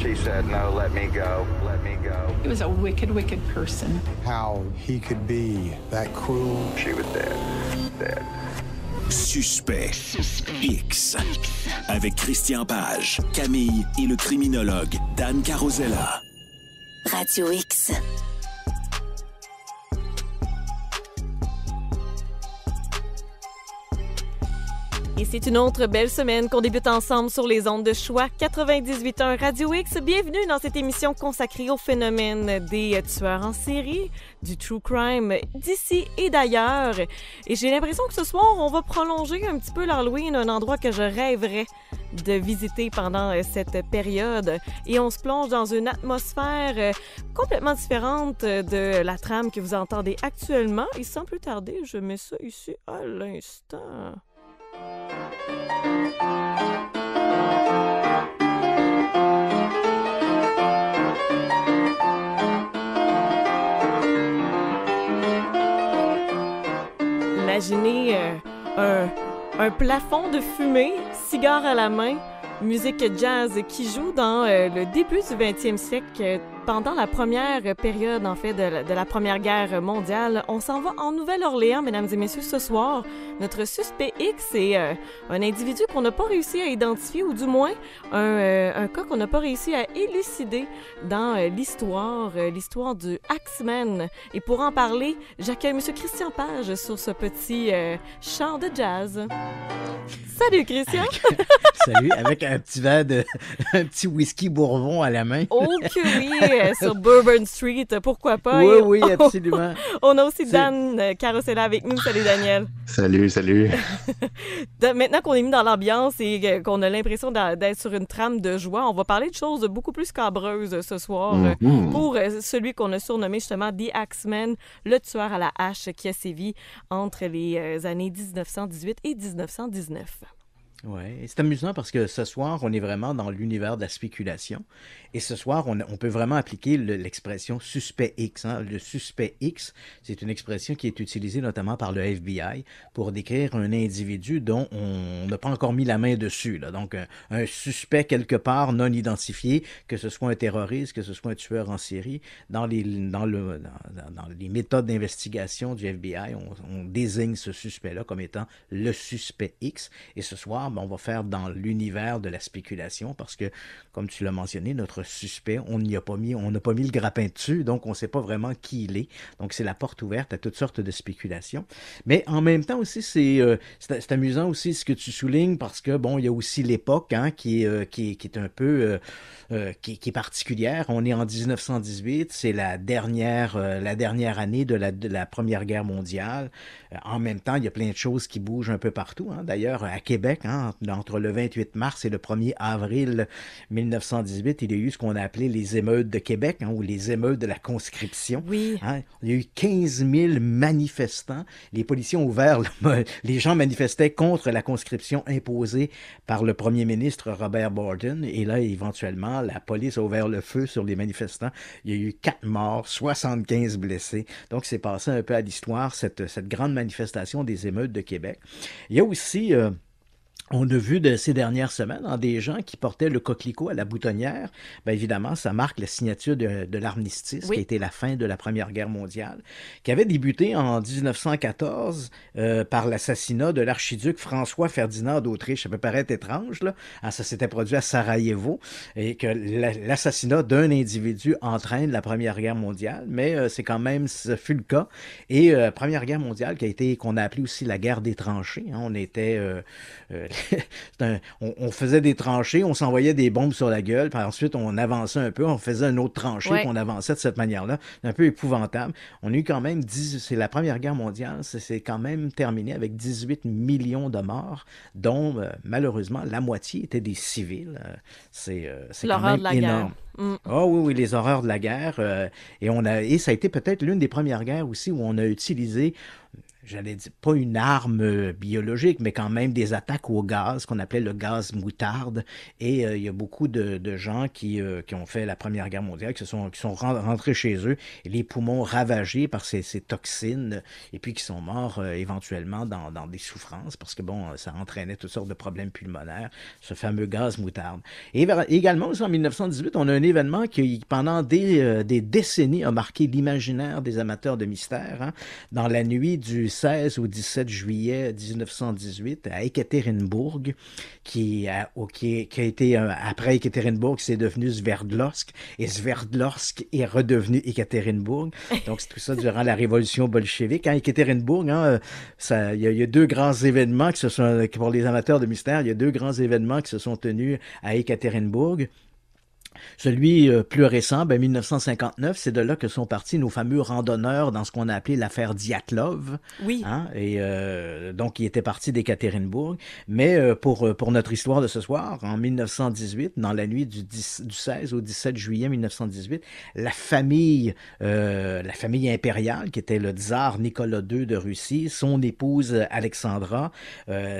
She said, no, let me go, let me go. He was a wicked, wicked person. How he could be that cruel. She was dead, dead. Suspect. Suspect X. Avec Christian Page, Camille et le criminologue Dan Carosella. Radio X. c'est une autre belle semaine qu'on débute ensemble sur les ondes de choix 98.1 Radio X. Bienvenue dans cette émission consacrée au phénomène des tueurs en série, du true crime d'ici et d'ailleurs. Et j'ai l'impression que ce soir, on va prolonger un petit peu l'Halloween, un endroit que je rêverais de visiter pendant euh, cette période. Et on se plonge dans une atmosphère euh, complètement différente euh, de la trame que vous entendez actuellement. Et sans plus tarder, je mets ça ici à l'instant. Imaginez euh, un, plafond de fumée, cigare à la main, musique jazz qui joue dans euh, le début du 20e siècle pendant la première période, en fait, de la, Première Guerre mondiale, on s'en va en Nouvelle-Orléans, mesdames et messieurs, ce soir. Notre suspect X est euh, un individu qu'on n'a pas réussi à identifier, ou du moins un, euh, cas qu'on n'a pas réussi à élucider dans euh, l'histoire, l'histoire du Axeman. Et pour en parler, j'accueille Monsieur Christian Page sur ce petit chant de jazz. Salut Christian. salut, avec un petit verre de, un petit whisky Bourbon à la main. Oh que oui. Euh, sur Bourbon Street, pourquoi pas. Oui, oui, absolument. on a aussi Dan euh, Carosella avec nous. Salut Daniel. Salut, salut. Maintenant qu'on est mis dans l'ambiance et qu'on a l'impression d'être sur une trame de joie, on va parler de choses beaucoup plus cabreuses ce soir mm-hmm. pour euh, celui qu'on a surnommé justement The Axeman, le tueur à la hache qui a sévi entre les années 1918 et 1919. Oui, c'est amusant parce que ce soir, on est vraiment dans l'univers de la spéculation. Et ce soir, on, peut vraiment appliquer l'expression suspect X. Hein. Le suspect X, c'est une expression qui est utilisée notamment par le FBI pour décrire un individu dont on n'a pas encore mis la main dessus. Là. Donc, un, suspect quelque part non identifié, que ce soit un terroriste, que ce soit un tueur en série, dans les, dans le, les méthodes d'investigation du FBI, on, désigne ce suspect-là comme étant le suspect X. Et ce soir, ben, on va faire dans l'univers de la spéculation parce que, comme tu l'as mentionné, notre suspect. On n'y a pas mis, on n'a pas mis le grappin dessus, donc on ne sait pas vraiment qui il est. Donc c'est la porte ouverte à toutes sortes de spéculations. Mais en même temps aussi, c'est euh, amusant aussi ce que tu soulignes parce que bon, il y a aussi l'époque hein, qui, euh, qui, est un peu euh, qui, est particulière. On est en 1918, c'est la dernière la dernière année de la, Première Guerre mondiale. en même temps, il y a plein de choses qui bougent un peu partout. Hein. D'ailleurs, à Québec, hein, entre le 28 mars et le 1er avril 1918, il y a eu ce qu'on a appelé les émeutes de Québec hein, ou les émeutes de la conscription. Oui. Hein, il y a eu 15 000 manifestants. Les policiers ont ouvert, les gens manifestaient contre la conscription imposée par le premier ministre Robert Borden. Et là, éventuellement, la police a ouvert le feu sur les manifestants. Il y a eu 4 morts, 75 blessés. Donc, c'est passé un peu à l'histoire, cette, grande manifestation des émeutes de Québec. Il y a aussi... Euh, on a vu de ces dernières semaines hein, des gens qui portaient le coquelicot à la boutonnière. Ben, évidemment, ça marque la signature de, l'armistice, qui a été la fin de la Première Guerre mondiale, qui avait débuté en 1914 euh, par l'assassinat de l'archiduc François-Ferdinand d'Autriche. Ça peut paraître étrange, là. Ah, ça s'était produit à Sarajevo, et que l'assassinat d'un individu entraîne la Première Guerre mondiale, mais euh, c'est quand même, ce fut le cas. Et euh, Première Guerre mondiale qui a été, qu'on a appelé aussi la guerre des tranchées. Hein. on était on, faisait des tranchées, on s'envoyait des bombes sur la gueule, puis ensuite on avançait un peu, on faisait un autre tranchée, on avançait de cette manière-là. un peu épouvantable. On a eu quand même, c'est la Première Guerre mondiale, c'est quand même terminé avec 18 millions de morts, dont euh, malheureusement la moitié étaient des civils. Euh, c'est euh, de la Guerre. Oh oui, oui, les horreurs de la guerre. et, on a, et ça a été peut-être l'une des premières guerres aussi où on a utilisé j'allais dire, pas une arme euh, biologique, mais quand même des attaques au gaz, qu'on appelait le gaz moutarde. Et euh, il y a beaucoup de, de gens qui, euh, qui, ont fait la Première Guerre mondiale, qui, sont, qui sont rentrés chez eux, les poumons ravagés par ces, ces toxines, et puis qui sont morts éventuellement dans, dans, des souffrances, parce que bon, ça entraînait toutes sortes de problèmes pulmonaires, ce fameux gaz moutarde. Et également, en 1918, on a un événement qui, pendant des, des décennies, a marqué l'imaginaire des amateurs de mystère. Hein. dans la nuit du 16 au 17 juillet 1918 à Ekaterinbourg, qui, a, a été, après Ekaterinbourg, c'est devenu Sverdlovsk, et Sverdlovsk est redevenu Ekaterinbourg. Donc, c'est tout ça durant la révolution bolchevique. À Ekaterinbourg, hein, il ça y, y, a deux grands événements qui se sont, pour les amateurs de mystère, il y a deux grands événements qui se sont tenus à Ekaterinbourg. Celui euh, plus récent, ben 1959, c'est de là que sont partis nos fameux randonneurs dans ce qu'on a appelé l'affaire Diatlov. Oui. Hein, et euh, donc, était était parti d'Ekaterinbourg. Mais euh, pour, euh, pour notre histoire de ce soir, en 1918, dans la nuit du, 16 au 17 juillet 1918, la famille, la famille impériale, qui était le tsar Nicolas II de Russie, son épouse Alexandra,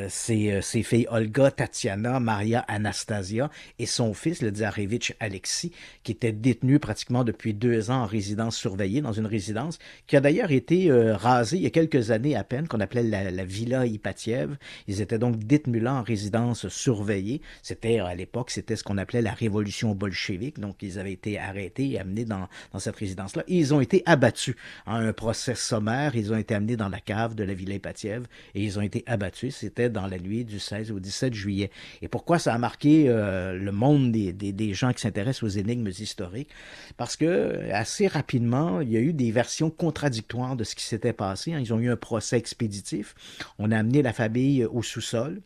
ses, filles Olga, Tatiana, Maria, Anastasia et son fils, le tsarevitch Alexis, qui était détenu pratiquement depuis deux ans en résidence surveillée, dans une résidence qui a d'ailleurs été euh, rasée il y a quelques années à peine, qu'on appelait la, Villa Ipatiev. Ils étaient donc détenus là en résidence surveillée. C'était, à l'époque, c'était ce qu'on appelait la révolution bolchevique. Donc, ils avaient été arrêtés et amenés dans, cette résidence-là. Ils ont été abattus en un procès sommaire. Ils ont été amenés dans la cave de la Villa Ipatiev et ils ont été abattus. C'était dans la nuit du 16 au 17 juillet. Et pourquoi ça a marqué euh, le monde des, des gens qui s'intéresse aux énigmes historiques, parce que assez rapidement, il y a eu des versions contradictoires de ce qui s'était passé. Hein. Ils ont eu un procès expéditif. On a amené la famille au sous-sol.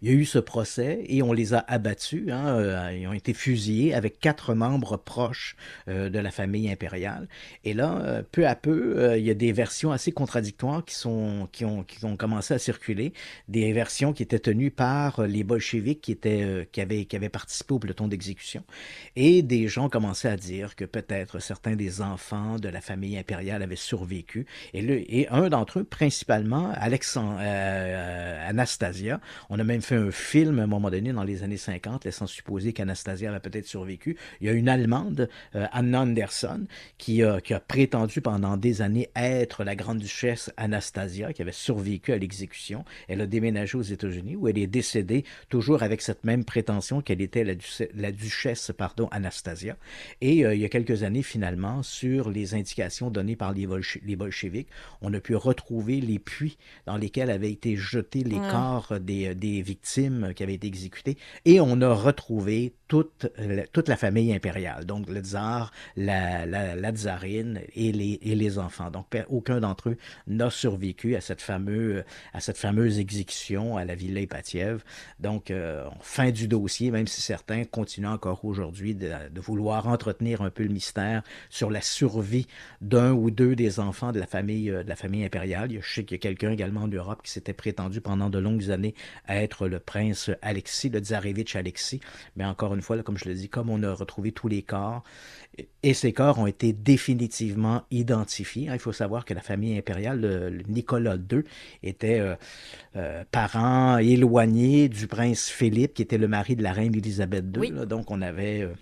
Il y a eu ce procès et on les a abattus. Hein, euh, ils ont été fusillés avec quatre membres proches euh, de la famille impériale. Et là, euh, peu à peu, il y a des versions assez contradictoires qui, sont, qui, ont, qui ont commencé à circuler. Des versions qui étaient tenues par les bolcheviks qui, étaient, qui, avaient, qui avaient participé au peloton d'exécution. Et des gens commençaient à dire que peut-être certains des enfants de la famille impériale avaient survécu. Et, le, et un d'entre eux, principalement Alexandre, Anastasia, on a même fait un film à un moment donné dans les années 50, laissant supposer qu'Anastasia avait peut-être survécu. Il y a une Allemande, euh, Anne Anna Anderson, qui, qui, a prétendu pendant des années être la grande duchesse Anastasia, qui avait survécu à l'exécution. Elle a déménagé aux États-Unis où elle est décédée, toujours avec cette même prétention qu'elle était la, duchesse, la duchesse pardon, Anastasia. Et euh, il y a quelques années, finalement, sur les indications données par les, les bolcheviques, on a pu retrouver les puits dans lesquels avaient été jetés les mm. corps des, des victimes qui avait été exécutées, et on a retrouvé toute la, toute la famille impériale, donc le tsar, la, la, tsarine et les, et les enfants. Donc aucun d'entre eux n'a survécu à cette, fameuse, à cette fameuse exécution à la Villa Ipatiev. Donc euh, fin du dossier, même si certains continuent encore aujourd'hui de, vouloir entretenir un peu le mystère sur la survie d'un ou deux des enfants de la famille, euh, de la famille impériale. Je sais qu'il y a quelqu'un également en Europe qui s'était prétendu pendant de longues années à être le prince Alexis, le tsarevitch Alexis. Mais encore une fois, comme je le dis, comme on a retrouvé tous les corps, et ces corps ont été définitivement identifiés. Hein. Il faut savoir que la famille impériale, le, Nicolas II, était euh, euh, parent éloigné du prince Philippe, qui était le mari de la reine Élisabeth II. donc on avait... Euh,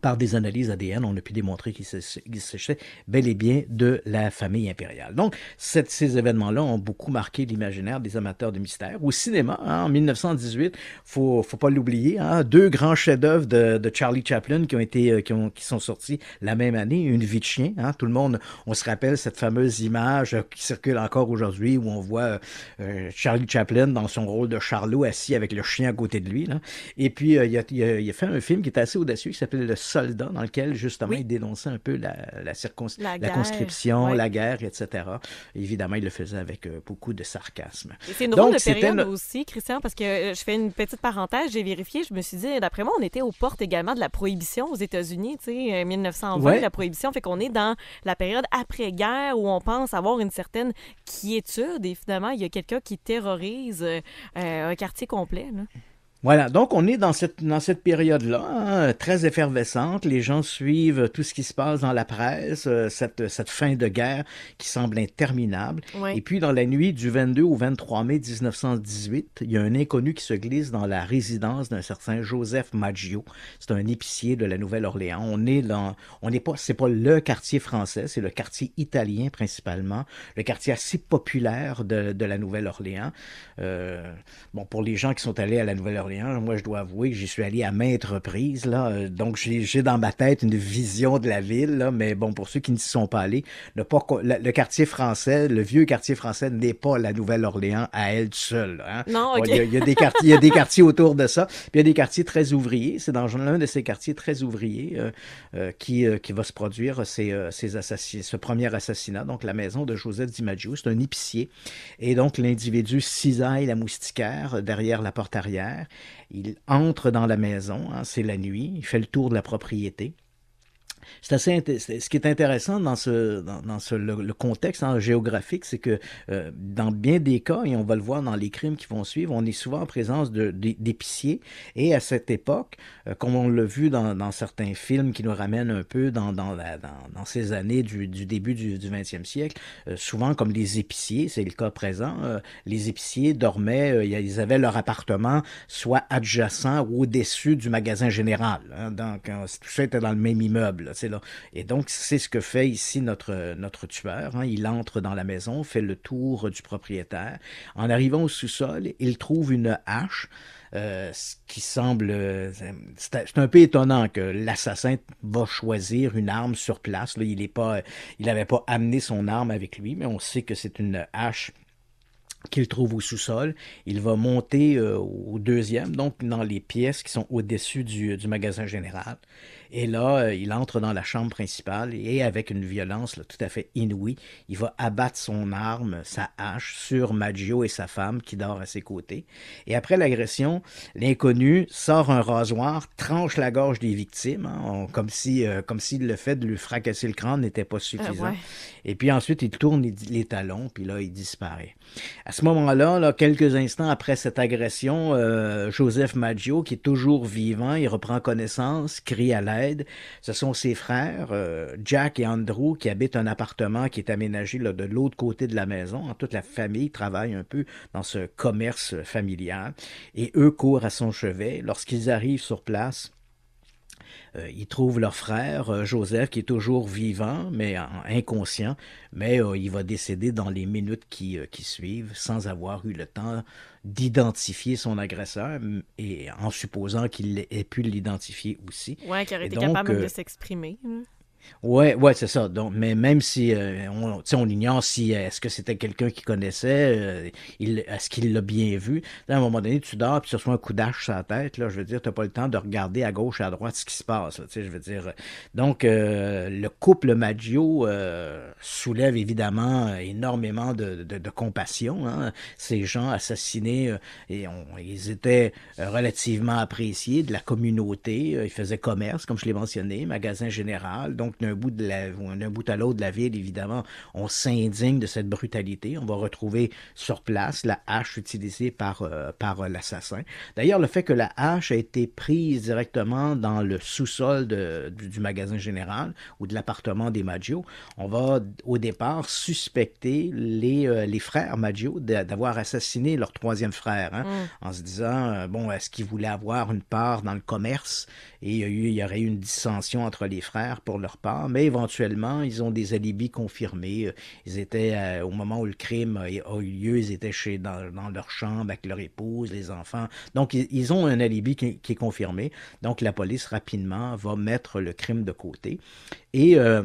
par des analyses ADN, on a pu démontrer qu'il s'agissait bel et bien de la famille impériale. Donc, cette, ces événements-là ont beaucoup marqué l'imaginaire des amateurs de mystère. Au cinéma, hein, en 1918, faut, faut pas l'oublier, hein, deux grands chefs-d'œuvre de, Charlie Chaplin qui ont été, euh, qui, sont sortis la même année, Une vie de chien. Hein. tout le monde, on se rappelle cette fameuse image euh, qui circule encore aujourd'hui où on voit euh, Charlie Chaplin dans son rôle de Charlot assis avec le chien à côté de lui. Et puis, il, a, il, a, fait un film qui est assez audacieux qui s'appelle Le soldat dans lequel, justement, il dénonçait un peu la, la, conscription, la guerre, etc. évidemment, il le faisait avec euh, beaucoup de sarcasme. C'est une de période aussi, Christian, parce que euh, je fais une petite parenthèse, j'ai vérifié, je me suis dit, d'après moi, on était aux portes également de la prohibition aux États-Unis, tu sais, 1920, euh, la prohibition, fait qu'on est dans la période après-guerre où on pense avoir une certaine quiétude et finalement, il y a quelqu'un qui terrorise un quartier complet. Là. Voilà, donc on est dans cette, dans cette période-là, hein, très effervescente. Les gens suivent tout ce qui se passe dans la presse, euh, cette, fin de guerre qui semble interminable. Et puis, dans la nuit du 22 au 23 mai 1918, il y a un inconnu qui se glisse dans la résidence d'un certain Joseph Maggio. C'est un épicier de la Nouvelle-Orléans. On est dans, on n'est pas, c'est pas le quartier français, c'est le quartier italien principalement, le quartier assez populaire de, la Nouvelle-Orléans. Euh, bon, pour les gens qui sont allés à la Nouvelle-Orléans, moi, je dois avouer que j'y suis allé à maintes reprises. Là. Euh, donc, j'ai dans ma tête une vision de la ville. Là. Mais bon, pour ceux qui ne s'y sont pas allés, le, quartier français, le vieux quartier français n'est pas la Nouvelle-Orléans à elle seule. Hein. Non, il, y a, des quartiers, il y a des quartiers autour de ça. Puis il y a des quartiers très ouvriers. C'est dans l'un de ces quartiers très ouvriers euh, euh, qui, qui va se produire ces, ces ce premier assassinat. Donc, la maison de Joseph DiMaggio, c'est un épicier. Et donc, l'individu cisaille la moustiquaire derrière la porte arrière. Il entre dans la maison, hein, c'est la nuit, il fait le tour de la propriété. C'est assez ce qui est intéressant dans ce dans, ce, le, contexte hein, géographique, c'est que euh, dans bien des cas, et on va le voir dans les crimes qui vont suivre, on est souvent en présence d'épiciers. et à cette époque, euh, comme on l'a vu dans, dans, certains films qui nous ramènent un peu dans, dans, dans ces années du, du, début du, du 20e siècle, euh, souvent comme les épiciers, c'est le cas présent, les épiciers dormaient, ils avaient leur appartement soit adjacent ou au-dessus du magasin général. Hein. donc tout ça était dans le même immeuble. Et donc, c'est ce que fait ici notre, notre tueur. Hein. Il entre dans la maison, fait le tour du propriétaire. En arrivant au sous-sol, il trouve une hache. Euh, ce qui semble. Euh, c'est un peu étonnant que l'assassin va choisir une arme sur place. il n'avait pas, pas amené son arme avec lui, mais on sait que c'est une hache qu'il trouve au sous-sol. Il va monter euh, au deuxième, donc dans les pièces qui sont au-dessus du magasin général. Et là, euh, il entre dans la chambre principale et avec une violence tout à fait inouïe, il va abattre son arme, sa hache, sur Maggio et sa femme qui dort à ses côtés. Et après l'agression, l'inconnu sort un rasoir, tranche la gorge des victimes, hein, comme, si, euh, si le fait de lui fracasser le crâne n'était pas ah, suffisant. Et puis ensuite, il tourne les, talons, puis là, il disparaît. À ce moment-là, là, quelques instants après cette agression, euh, Joseph Maggio, qui est toujours vivant, il reprend connaissance, crie à l'aide ce sont ses frères, euh, Jack et Andrew, qui habitent un appartement qui est aménagé de l'autre côté de la maison. Toute la famille travaille un peu dans ce commerce familial et eux courent à son chevet. Lorsqu'ils arrivent sur place, euh, ils trouvent leur frère, euh, Joseph, qui est toujours vivant, mais inconscient, mais euh, il va décéder dans les minutes qui, suivent, sans avoir eu le temps d'identifier son agresseur, et en supposant qu'il ait pu l'identifier aussi. Oui, qui aurait été capable de s'exprimer. Oui, ouais, c'est ça. Donc, mais même si euh, on, on ignore si euh, est-ce que c'était quelqu'un qui connaissait, euh, est-ce qu'il l'a bien vu. à un moment donné, tu dors puis tu reçois un coup d'âge sur la tête. Là, je veux dire, tu n'as pas le temps de regarder à gauche et à droite ce qui se passe. je veux dire. Donc, le couple Maggio soulève évidemment énormément de, compassion. Hein. Ces gens assassinés, et ils étaient relativement appréciés de la communauté. Ils faisaient commerce, comme je l'ai mentionné, magasin général. Donc d'un bout, de bout à l'autre de la ville, évidemment, on s'indigne de cette brutalité. On va retrouver sur place la hache utilisée par, euh, par euh, l'assassin. D'ailleurs, le fait que la hache a été prise directement dans le sous-sol de, du, magasin général ou de l'appartement des Maggio, on va au départ suspecter les, euh, les frères Maggio d'avoir assassiné leur troisième frère, hein, mm. en se disant, bon, est-ce qu'ils voulaient avoir une part dans le commerce? Et il y, il y aurait eu une dissension entre les frères pour leur mais éventuellement, ils ont des alibis confirmés. Euh, ils étaient, euh, au moment où le crime a, eu lieu, ils étaient chez, dans, leur chambre avec leur épouse, les enfants. Donc, ils, ont un alibi qui, est confirmé. Donc, la police rapidement va mettre le crime de côté. Et. Euh,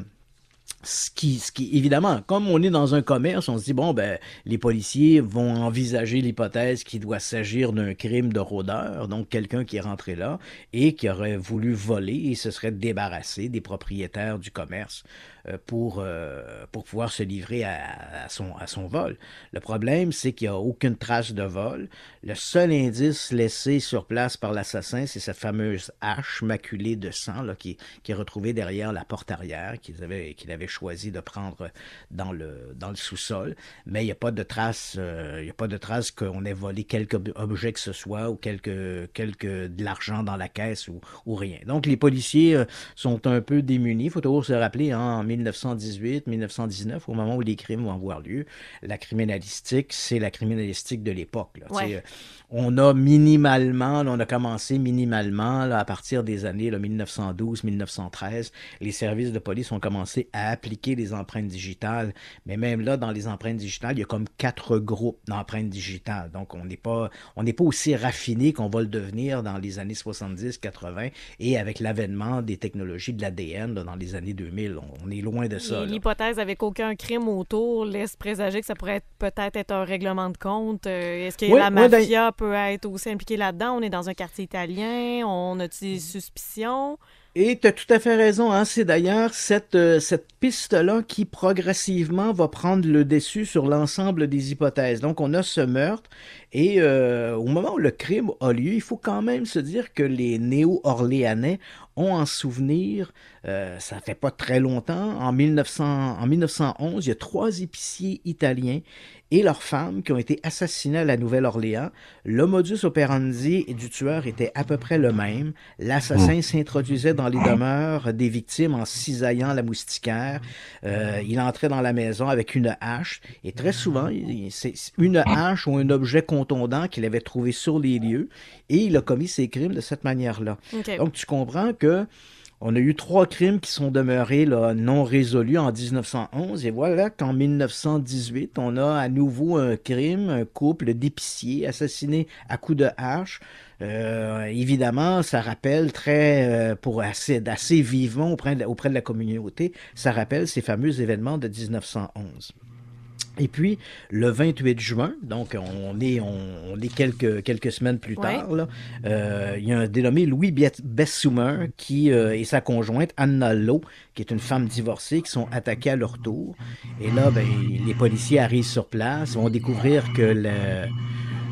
ce qui, ce qui, évidemment, comme on est dans un commerce, on se dit, bon, ben, les policiers vont envisager l'hypothèse qu'il doit s'agir d'un crime de rôdeur, donc quelqu'un qui est rentré là et qui aurait voulu voler et se serait débarrassé des propriétaires du commerce euh, pour, euh, pour pouvoir se livrer à, son, à son vol. Le problème, c'est qu'il n'y a aucune trace de vol. Le seul indice laissé sur place par l'assassin, c'est cette fameuse hache maculée de sang qui, est retrouvée derrière la porte arrière qu'il avait, avait choisi de prendre dans le, dans le sous-sol. Mais il n'y a pas de trace, euh, il a pas de trace qu'on ait volé quelque objet que ce soit ou quelque, quelque de l'argent dans la caisse ou, ou rien. Donc les policiers sont un peu démunis. Il faut toujours se rappeler, hein, en 1918, 1919, au moment où les crimes vont avoir lieu, la criminalistique, c'est la criminalistique de l'époque. On a minimalement, on a commencé minimalement à partir des années 1912-1913, les services de police ont commencé à appliquer les empreintes digitales. Mais même là, dans les empreintes digitales, il y a comme quatre groupes d'empreintes digitales. Donc, on n'est pas, on n'est pas aussi raffiné qu'on va le devenir dans les années 70, 80 et avec l'avènement des technologies de l'ADN dans les années 2000. On est loin de ça. L'hypothèse avec aucun crime autour laisse présager que ça pourrait peut-être être un règlement de compte. Euh, est-ce que la ben mafia peut être aussi impliquée là-dedans? On est dans un quartier italien, on a des mm-hmm. suspicions. Et tu as tout à fait raison. Hein. C'est d'ailleurs cette, euh, cette piste-là qui progressivement va prendre le dessus sur l'ensemble des hypothèses. Donc on a ce meurtre et euh, au moment où le crime a lieu, il faut quand même se dire que les néo-orléanais ont en souvenir, euh, ça fait pas très longtemps, en, 1900, en 1911, il y a trois épiciers italiens et leurs femmes qui ont été assassinées à la Nouvelle-Orléans. Le modus operandi du tueur était à peu près le même. L'assassin mmh. s'introduisait dans les demeures des victimes en cisaillant la moustiquaire. Euh, il entrait dans la maison avec une hache et très souvent, c'est une hache ou un objet contondant qu'il avait trouvé sur les lieux et il a commis ses crimes de cette manière-là. Donc tu comprends que on a eu trois crimes qui sont demeurés non résolus en 1911 et voilà qu'en 1918, on a à nouveau un crime, un couple d'épiciers assassinés à coups de hache. Euh, évidemment, ça rappelle très, euh, pour assez, vivement auprès de, auprès de la communauté, ça rappelle ces fameux événements de 1911. Et puis, le 28 juin, donc on est, on, est quelques, quelques semaines plus tard, euh, il y a un dénommé Louis Bessumer qui, euh, et sa conjointe Anna Lowe, qui est une femme divorcée, qui sont attaqués à leur tour. Et là, ben, les policiers arrivent sur place, vont découvrir que le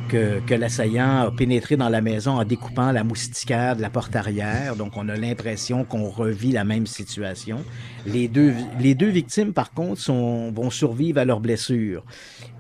que, l'assaillant a pénétré dans la maison en découpant la moustiquaire de la porte arrière. Donc, on a l'impression qu'on revit la même situation. Les deux, les deux victimes, par contre, sont, vont survivre à leurs blessures.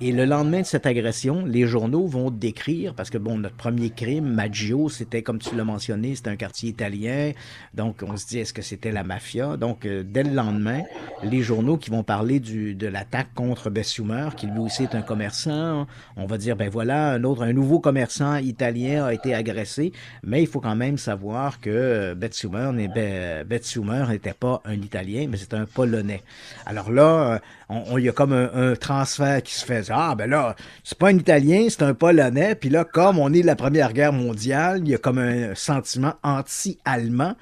Et le lendemain de cette agression, les journaux vont décrire, parce que, bon, notre premier crime, Maggio, c'était, comme tu l'as mentionné, c'était un quartier italien. Donc, on se dit, est-ce que c'était la mafia? Donc, euh, dès le lendemain, les journaux qui vont parler du, de l'attaque contre Bessumer, qui lui aussi est un commerçant, on va dire, ben voilà, un autre un nouveau commerçant italien a été agressé, mais il faut quand même savoir que Betsumer n'était pas un Italien, mais c'était un Polonais. Alors là, euh, il y a comme un, transfert qui se fait. Ah, ben là, c'est pas un Italien, c'est un Polonais. Puis là, comme on est de la Première Guerre mondiale, il y a comme un sentiment anti-allemand.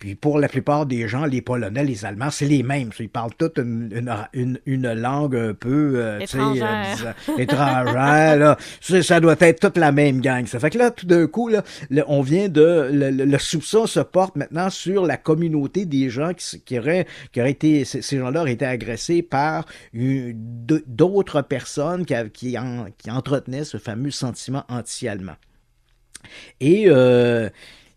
Puis pour la plupart des gens, les Polonais, les Allemands, c'est les mêmes. Ils parlent toutes une, une, une, langue un peu euh, euh, euh étrangère. là. Ça doit être toute la même gang. Ça fait que là, tout d'un coup, là, le, on vient de... Le, soupçon se porte maintenant sur la communauté des gens qui, qui, auraient, qui auraient été... Ces gens-là auraient été agressés par d'autres personnes qui, qui, qui entretenaient ce fameux sentiment anti-allemand. Et... Euh,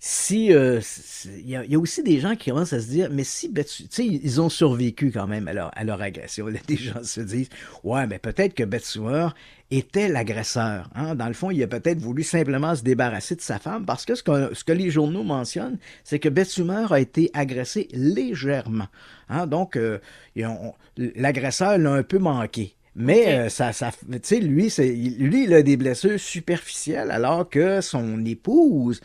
si euh, il y, a aussi des gens qui commencent à se dire mais si Betsu, ils ont survécu quand même à leur, agression des gens se disent ouais mais peut-être que Betsumer était l'agresseur hein. dans le fond il a peut-être voulu simplement se débarrasser de sa femme parce que ce que, les journaux mentionnent c'est que Betsumer a été agressé légèrement hein. donc euh, l'agresseur l'a un peu manqué mais euh, ça, lui, lui, il a des blessures superficielles, alors que son épouse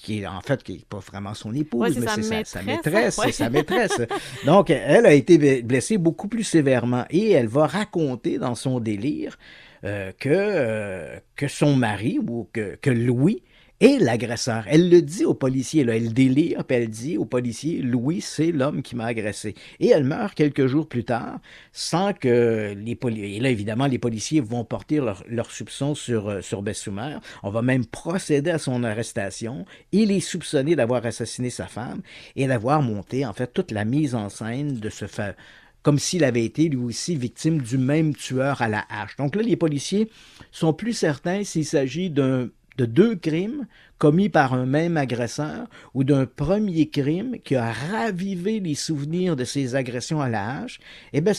qui est en fait qui n'est pas vraiment son épouse, mais c'est sa, maîtresse, hein, c'est sa maîtresse. Donc, elle a été blessée beaucoup plus sévèrement et elle va raconter dans son délire euh, que, euh, que son mari ou que, que Louis et l'agresseur. Elle le dit au policier, là. elle délire, puis elle dit au policier, Louis, c'est l'homme qui m'a agressé. Et elle meurt quelques jours plus tard, sans que les policiers... Et là, évidemment, les policiers vont porter leurs leur soupçons sur, euh, sur Bessoumer. On va même procéder à son arrestation. Il est soupçonné d'avoir assassiné sa femme et d'avoir monté, en fait, toute la mise en scène de ce fait comme s'il avait été lui aussi victime du même tueur à la hache. Donc là, les policiers sont plus certains s'il s'agit d'un de deux crimes commis par un même agresseur ou d'un premier crime qui a ravivé les souvenirs de ses agressions à l'âge, et eh bien,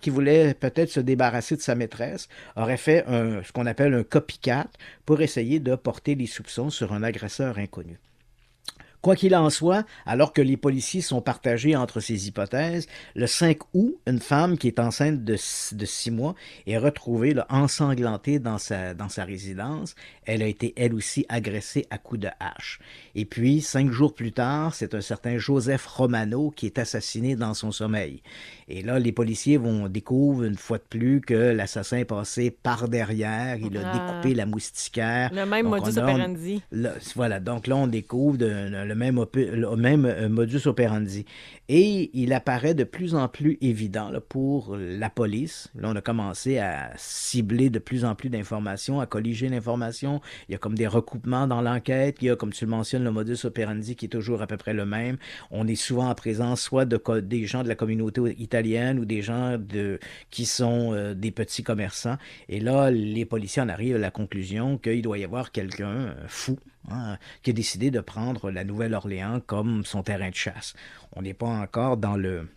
qui voulait peut-être se débarrasser de sa maîtresse, aurait fait ce qu'on appelle un copycat pour essayer de porter les soupçons sur un agresseur inconnu. Quoi qu'il en soit, alors que les policiers sont partagés entre ces hypothèses, le 5 août, une femme qui est enceinte de, six mois est retrouvée ensanglantée dans sa, dans sa résidence. Elle a été elle aussi agressée à coups de hache. Et puis, cinq jours plus tard, c'est un certain Joseph Romano qui est assassiné dans son sommeil. Et là, les policiers vont découvrir une fois de plus que l'assassin est passé par derrière, il a ah. découpé la moustiquaire. Le même modus operandi. voilà, donc là, on découvre même, même euh, modus operandi. Et il apparaît de plus en plus évident pour la police. Là, on a commencé à cibler de plus en plus d'informations, à colliger l'information. Il y a comme des recoupements dans l'enquête. Il y a, comme tu le mentionnes, le modus operandi qui est toujours à peu près le même. On est souvent en présence soit de, des gens de la communauté italienne ou des gens de, qui sont euh, des petits commerçants. Et là, les policiers en arrivent à la conclusion qu'il doit y avoir quelqu'un euh, fou Hein, qui a décidé de prendre la Nouvelle-Orléans comme son terrain de chasse. On n'est pas encore dans le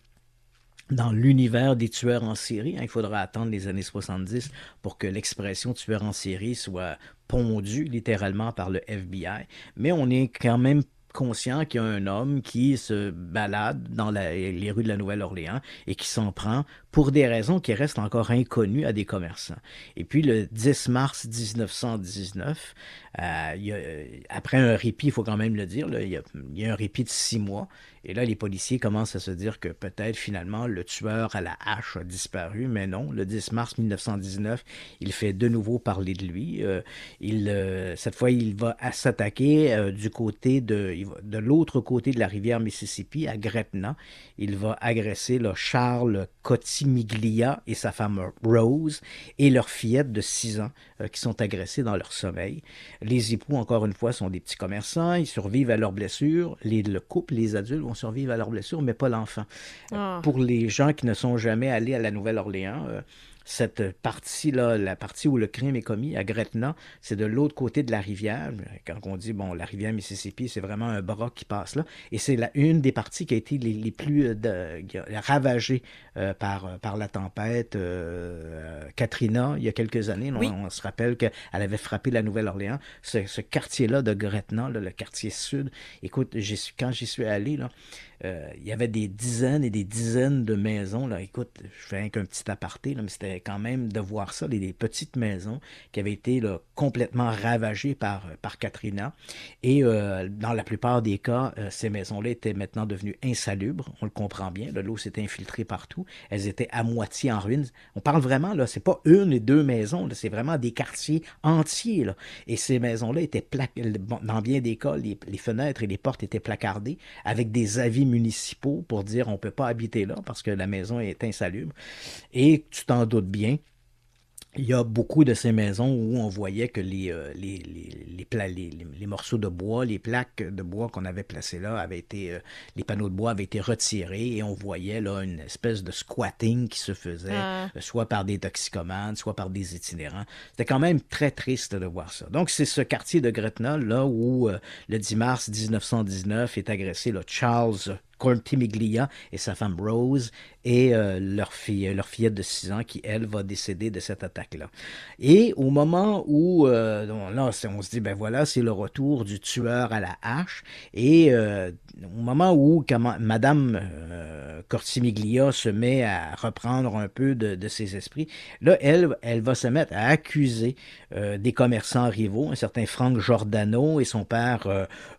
dans l'univers des tueurs en série. Hein. il faudra attendre les années 70 pour que l'expression tueur en série soit pondue littéralement par le FBI. Mais on est quand même conscient qu'il y a un homme qui se balade dans les rues de la Nouvelle-Orléans et qui s'en prend pour des raisons qui restent encore inconnues à des commerçants. Et puis le 10 mars 1919, euh, euh, après un répit, il faut quand même le dire, il, y a, un répit de six mois, et là les policiers commencent à se dire que peut-être finalement le tueur à la hache a disparu, mais non, le 10 mars 1919, il fait de nouveau parler de lui. Euh, il, cette fois, il va s'attaquer du côté de, de l'autre côté de la rivière Mississippi, à Gretna. Il va agresser le Charles Coty Miglia et sa femme Rose et leur fillette de 6 ans euh, qui sont agressées dans leur sommeil. Les époux, encore une fois, sont des petits commerçants, ils survivent à leurs blessures. Les, le couple, les adultes vont survivre à leurs blessures, mais pas l'enfant. Euh, ah. Pour les gens qui ne sont jamais allés à la Nouvelle-Orléans, euh, cette partie-là, la partie où le crime est commis à Gretna, c'est de l'autre côté de la rivière. Quand on dit, bon, la rivière Mississippi, c'est vraiment un bras qui passe là. Et c'est une des parties qui a été les, plus euh, de, ravagées euh, par, euh, par la tempête Katrina il y a quelques années. On, se rappelle qu'elle avait frappé la Nouvelle-Orléans. Ce, quartier-là de Gretna, le quartier sud, écoute, quand j'y suis allé, là, euh, il y avait des dizaines et des dizaines de maisons. Là. Écoute, je fais un petit aparté, là, mais c'était quand même de voir ça, des, petites maisons qui avaient été complètement ravagées par, euh, par Katrina. Et euh, dans la plupart des cas, ces maisons-là étaient maintenant devenues insalubres. On le comprend bien. L'eau s'était infiltrée partout. Elles étaient à moitié en ruine. On parle vraiment, là, c'est pas une et deux maisons, c'est vraiment des quartiers entiers. Et ces maisons-là étaient, plaquées dans bien des cas, les fenêtres et les portes étaient placardées avec des avis municipaux pour dire on ne peut pas habiter là parce que la maison est insalubre. Et tu t'en doutes bien, il y a beaucoup de ces maisons où on voyait que les, euh, les, les, les, morceaux de bois, les plaques de bois qu'on avait placées là, avaient été, euh, les panneaux de bois avaient été retirés et on voyait là une espèce de squatting qui se faisait, ah. euh, soit par des toxicomanes, soit par des itinérants. C'était quand même très triste de voir ça. Donc c'est ce quartier de Gretna, là où le 10 mars 1919 est agressé le Charles Corti Miglia et sa femme Rose et euh, leur, fille, euh, leur fillette de 6 ans qui, elle, va décéder de cette attaque-là. Et au moment où, euh, là, on se dit, ben voilà, c'est le retour du tueur à la hache, et au moment où Mme Madame Miglia se met à reprendre un peu de, ses esprits, là, elle, elle va se mettre à accuser des commerçants rivaux, un certain Frank Giordano et son père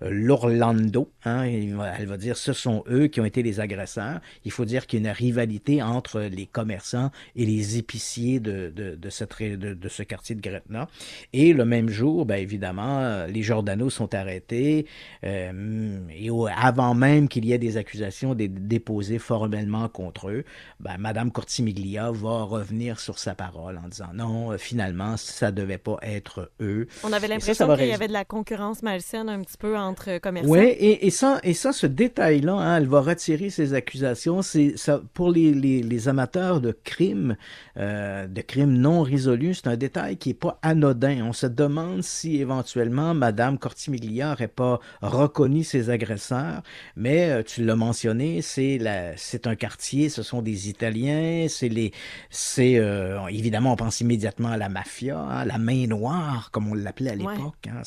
l'Orlando, hein, elle va dire, ce sont eux qui ont été les agresseurs. Il faut dire qu'il y a une rivalité entre les commerçants et les épiciers de, de, de, ce quartier de Gretna. Et le même jour, ben, évidemment, euh, les Giordano sont arrêtés euh, et avant même qu'il y ait des accusations déposées formellement contre eux, ben, Madame Cortimiglia va revenir sur sa parole en disant non, euh, finalement, ça devait pas être eux. On avait l'impression qu'il y avait de la concurrence malsaine un petit peu entre commerçants. Oui, et, et, ça, et ça, ce détail-là, hein, elle va retirer ses accusations. C'est ça, pour les, amateurs de crimes, euh, de crimes non résolus, c'est un détail qui n'est pas anodin. On se demande si éventuellement Madame Cortimiglia n'aurait pas reconnu ses agresseurs, mais euh, tu l'as mentionné, c'est c'est un quartier, ce sont des Italiens, c'est les, c'est euh, évidemment on pense immédiatement à la mafia, à hein, la main noire comme on l'appelait à l'époque. Hein,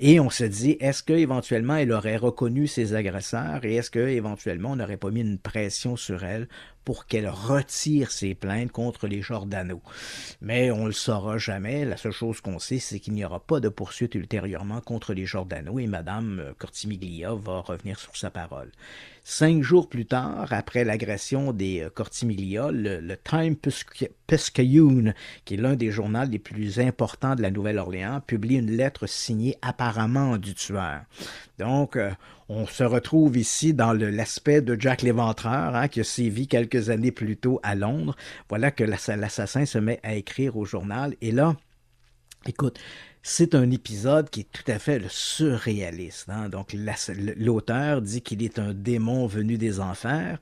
et on se dit, est-ce que éventuellement elle aurait reconnu ses agresseurs et est-ce que Éventuellement, on n'aurait pas mis une pression sur elle pour qu'elle retire ses plaintes contre les Jordanos. Mais on ne le saura jamais. La seule chose qu'on sait, c'est qu'il n'y aura pas de poursuite ultérieurement contre les Jordanos et Madame Cortimiglia euh, va revenir sur sa parole. Cinq jours plus tard, après l'agression des euh, Cortimiglia, le, Time Piscayune, qui est l'un des journaux les plus importants de la Nouvelle-Orléans, publie une lettre signée apparemment du tueur. Donc, euh, on se retrouve ici dans l'aspect de Jack l'Éventreur, hein, qui a sévi quelques années plus tôt à Londres. Voilà que l'assassin se met à écrire au journal. Et là, écoute, c'est un épisode qui est tout à fait le surréaliste. Hein. Donc l'auteur dit qu'il est un démon venu des enfers.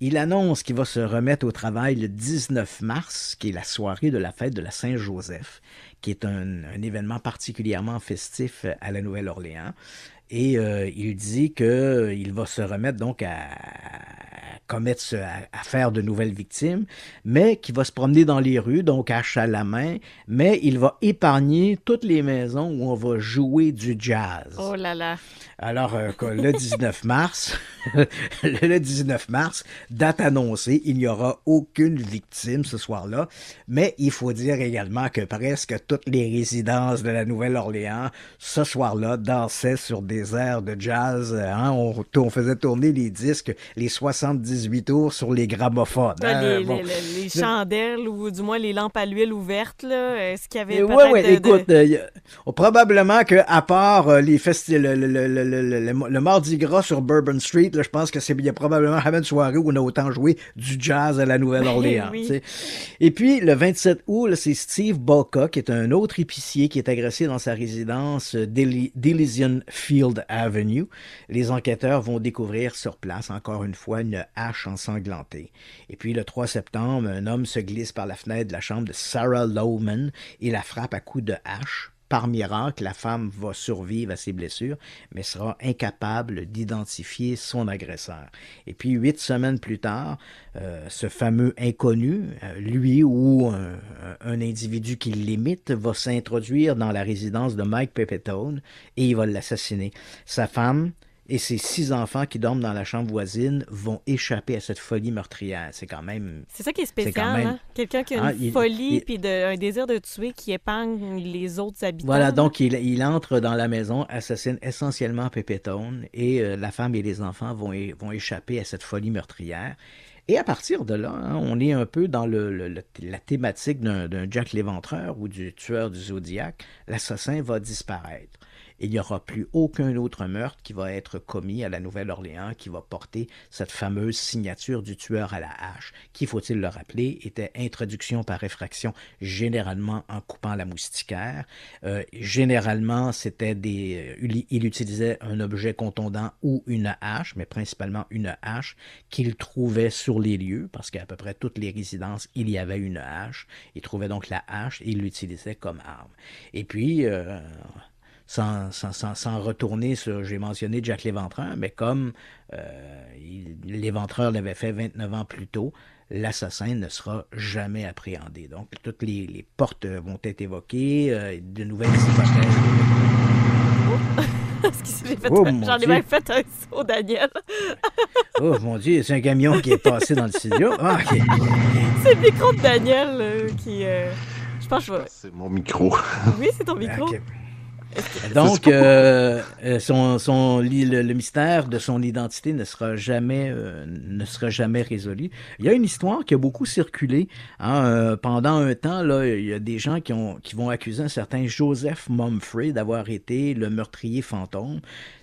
Il annonce qu'il va se remettre au travail le 19 mars, qui est la soirée de la fête de la Saint-Joseph, qui est un, événement particulièrement festif à la Nouvelle-Orléans. Et euh, il dit qu'il euh, va se remettre donc à, commettre à, faire de nouvelles victimes, mais qui va se promener dans les rues, donc hache à la main, mais il va épargner toutes les maisons où on va jouer du jazz. Oh là là. Alors, euh, le 19 mars, le 19 mars, date annoncée, il n'y aura aucune victime ce soir-là, mais il faut dire également que presque toutes les résidences de la Nouvelle-Orléans, ce soir-là, dansaient sur des des airs de jazz. Euh, hein, on, on, faisait tourner les disques, les 78 tours sur les gramophones. Hein, les, chandelles ou du moins les lampes à l'huile ouvertes, est-ce qu'il y avait Oui, oui, écoute, euh, oh, probablement qu'à part euh, les le, le, Mardi Gras sur Bourbon Street, je pense que c'est y a probablement jamais une soirée où on a autant joué du jazz à la Nouvelle-Orléans. Et puis, le 27 août, c'est Steve Bocca, qui est un autre épicier qui est agressé dans sa résidence d'Elysian Field Avenue, les enquêteurs vont découvrir sur place, encore une fois, une hache ensanglantée. Et puis, le 3 septembre, un homme se glisse par la fenêtre de la chambre de Sarah Lowman et la frappe à coups de hache par miracle, la femme va survivre à ses blessures, mais sera incapable d'identifier son agresseur. Et puis, huit semaines plus tard, euh, ce fameux inconnu, euh, lui ou un, individu qui l'imite, va s'introduire dans la résidence de Mike Peppetone et il va l'assassiner. Sa femme, et ses six enfants qui dorment dans la chambre voisine vont échapper à cette folie meurtrière. C'est quand même. C'est ça qui est spécial, hein? Quelqu'un qui a une ah, folie et un désir de tuer qui épargne les autres habitants. Voilà, donc il, entre dans la maison, assassine essentiellement Pépétone et euh, la femme et les enfants vont, vont échapper à cette folie meurtrière. Et à partir de là, hein, on est un peu dans la thématique d'un Jack l'éventreur ou du tueur du Zodiac. L'assassin va disparaître il n'y aura plus aucun autre meurtre qui va être commis à la Nouvelle-Orléans qui va porter cette fameuse signature du tueur à la hache, qui, faut-il le rappeler, était introduction par effraction, généralement en coupant la moustiquaire. Euh, généralement, c'était des, euh, il utilisait un objet contondant ou une hache, mais principalement une hache qu'il trouvait sur les lieux, parce qu'à peu près toutes les résidences, il y avait une hache. Il trouvait donc la hache et il l'utilisait comme arme. Et puis, euh, sans, retourner sur, j'ai mentionné Jack Léventreur, mais comme euh, Léventreur l'avait fait 29 ans plus tôt, l'assassin ne sera jamais appréhendé. Donc, toutes les, portes euh, vont être évoquées, euh, de nouvelles hypothèses. Oh, j'en ai même fait un saut, Daniel. oh mon Dieu, c'est un camion qui est passé dans le studio. Ah, c'est le micro de Daniel euh, qui. C'est mon micro. oui, c'est ton micro. Donc, euh, euh, son, son, le, le, mystère de son identité ne sera jamais, euh, ne sera jamais résolu. Il y a une histoire qui a beaucoup circulé. Hein, pendant un temps, là, il y a des gens qui, ont, qui vont accuser un certain Joseph Mumfrey d'avoir été le meurtrier fantôme.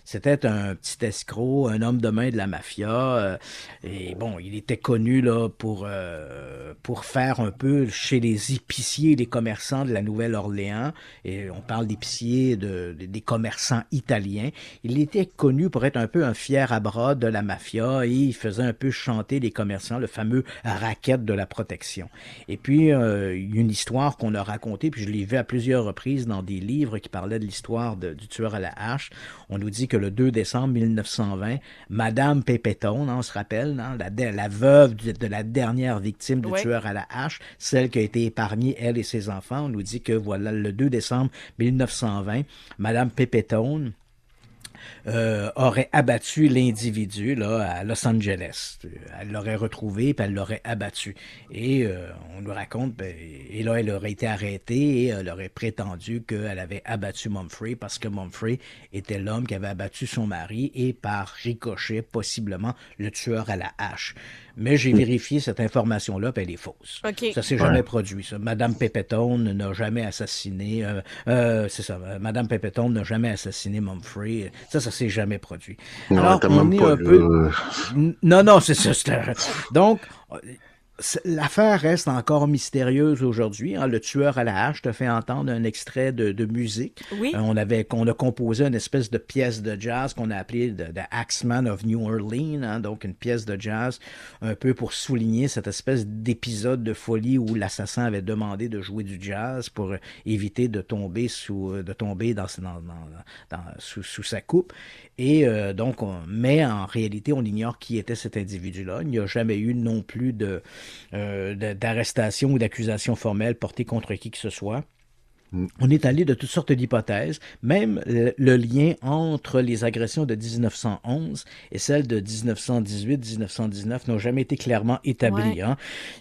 C'était un petit escroc, un homme de main de la mafia. Euh, et bon, il était connu là, pour, euh, pour faire un peu chez les épiciers les commerçants de la Nouvelle-Orléans. Et on parle d'épiciers, de, des commerçants italiens. Il était connu pour être un peu un fier à bras de la mafia et il faisait un peu chanter les commerçants, le fameux racket de la protection. Et puis, euh, une histoire qu'on a racontée, puis je l'ai vue à plusieurs reprises dans des livres qui parlaient de l'histoire du tueur à la hache. On nous dit que le 2 décembre 1920, Madame Pépéton, hein, on se rappelle, hein, la, veuve de, la dernière victime du tueur à la hache, celle qui a été épargnée, elle et ses enfants, on nous dit que voilà, le 2 décembre 1920, Madame Pépéton, euh, aurait abattu l'individu là à Los Angeles. Euh, elle l'aurait retrouvé et elle l'aurait abattu. Et euh, on nous raconte ben, et là elle aurait été arrêtée et elle aurait prétendu qu'elle avait abattu Mumfrey parce que Mumfrey était l'homme qui avait abattu son mari et par ricochet possiblement le tueur à la hache mais j'ai vérifié cette information-là, puis elle est fausse. Ça Ça s'est jamais produit. Ça. Madame pépéton n'a jamais assassiné. Euh, euh c'est ça. Madame pépéton n'a jamais assassiné Mumfrey. Ça, ça s'est jamais produit. Non, Alors, on est un peu. Non, non, c'est ça. Donc. L'affaire reste encore mystérieuse aujourd'hui. Hein. Le tueur à la hache te fait entendre un extrait de, musique. Oui. Euh, on avait, on a composé une espèce de pièce de jazz qu'on a appelée The Axeman of New Orleans, hein. donc une pièce de jazz un peu pour souligner cette espèce d'épisode de folie où l'assassin avait demandé de jouer du jazz pour éviter de tomber sous, de tomber dans, dans, sous, sa coupe. Et euh, donc, mais en réalité, on ignore qui était cet individu-là. Il n'y a jamais eu non plus de euh, d'arrestation ou d'accusation formelle portée contre qui que ce soit. On est allé de toutes sortes d'hypothèses, même euh, le lien entre les agressions de 1911 et celles de 1918-1919 n'ont jamais été clairement établis. Hein.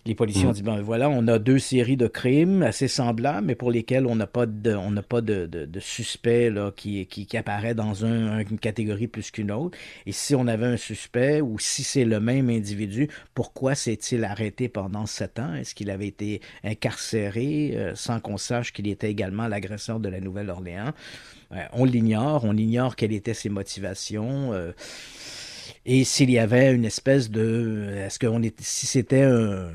Les policiers ont mm. dit, ben voilà, on a deux séries de crimes assez semblables, mais pour lesquels on n'a pas de, on pas de, suspect là, qui, qui, apparaît dans une catégorie plus qu'une autre. Et si on avait un suspect ou si c'est le même individu, pourquoi s'est-il arrêté pendant sept ans? Est-ce qu'il avait été incarcéré euh, sans qu'on sache qu'il était également l'agresseur de la Nouvelle-Orléans. Euh, on l'ignore, on ignore quelles étaient ses motivations. Euh, et s'il y avait une espèce de, est-ce qu'on est, si c'était un,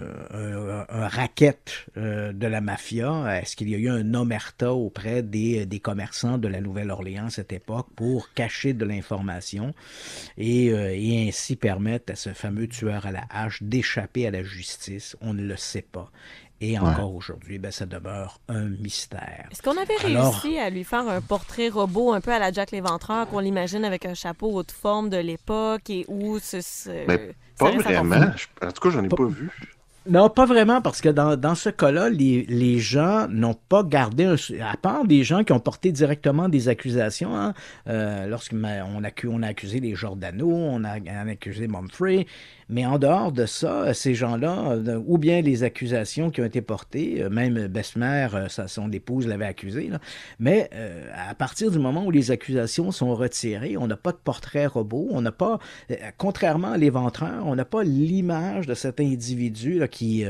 racket euh, de la mafia, est-ce qu'il y a eu un omerta auprès des, commerçants de la Nouvelle-Orléans à cette époque pour cacher de l'information et, et, ainsi permettre à ce fameux tueur à la hache d'échapper à la justice On ne le sait pas. Et encore aujourd'hui, ben, ça demeure un mystère. Est-ce qu'on avait réussi à lui faire un portrait robot un peu à la Jack l'Éventreur, qu'on l'imagine avec un chapeau haute forme de l'époque et où ce. Mais ben, pas vraiment. En tout cas, j'en ai pas, vu. Non, pas vraiment, parce que dans, dans ce cas-là, les, les gens n'ont pas gardé, à part des gens qui ont porté directement des accusations, hein. euh, lorsqu'on a, a accusé les Jordano, on a, on a accusé Mumfrey, mais en dehors de ça, euh, ces gens-là, euh, ou bien les accusations qui ont été portées, euh, même Bessemer, son épouse l'avait accusé, là, mais à partir du moment où les accusations sont retirées, on n'a pas de portrait robot, on n'a pas, contrairement à l'éventreur, on n'a pas l'image de cet individu là, qui...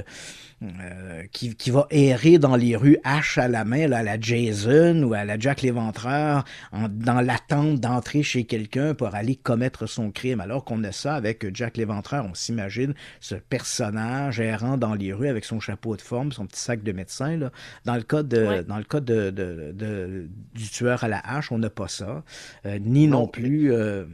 qui, qui, va errer dans les rues hache à la main, là, à la Jason ou à la Jack l'Éventreur, dans l'attente d'entrer chez quelqu'un pour aller commettre son crime, alors qu'on a ça avec Jack l'Éventreur on s'imagine ce personnage errant dans les rues avec son chapeau de forme, son petit sac de médecin. Là. Dans le cas, dans le de, du tueur à la hache, on n'a pas ça, euh, ni non, plus... Euh,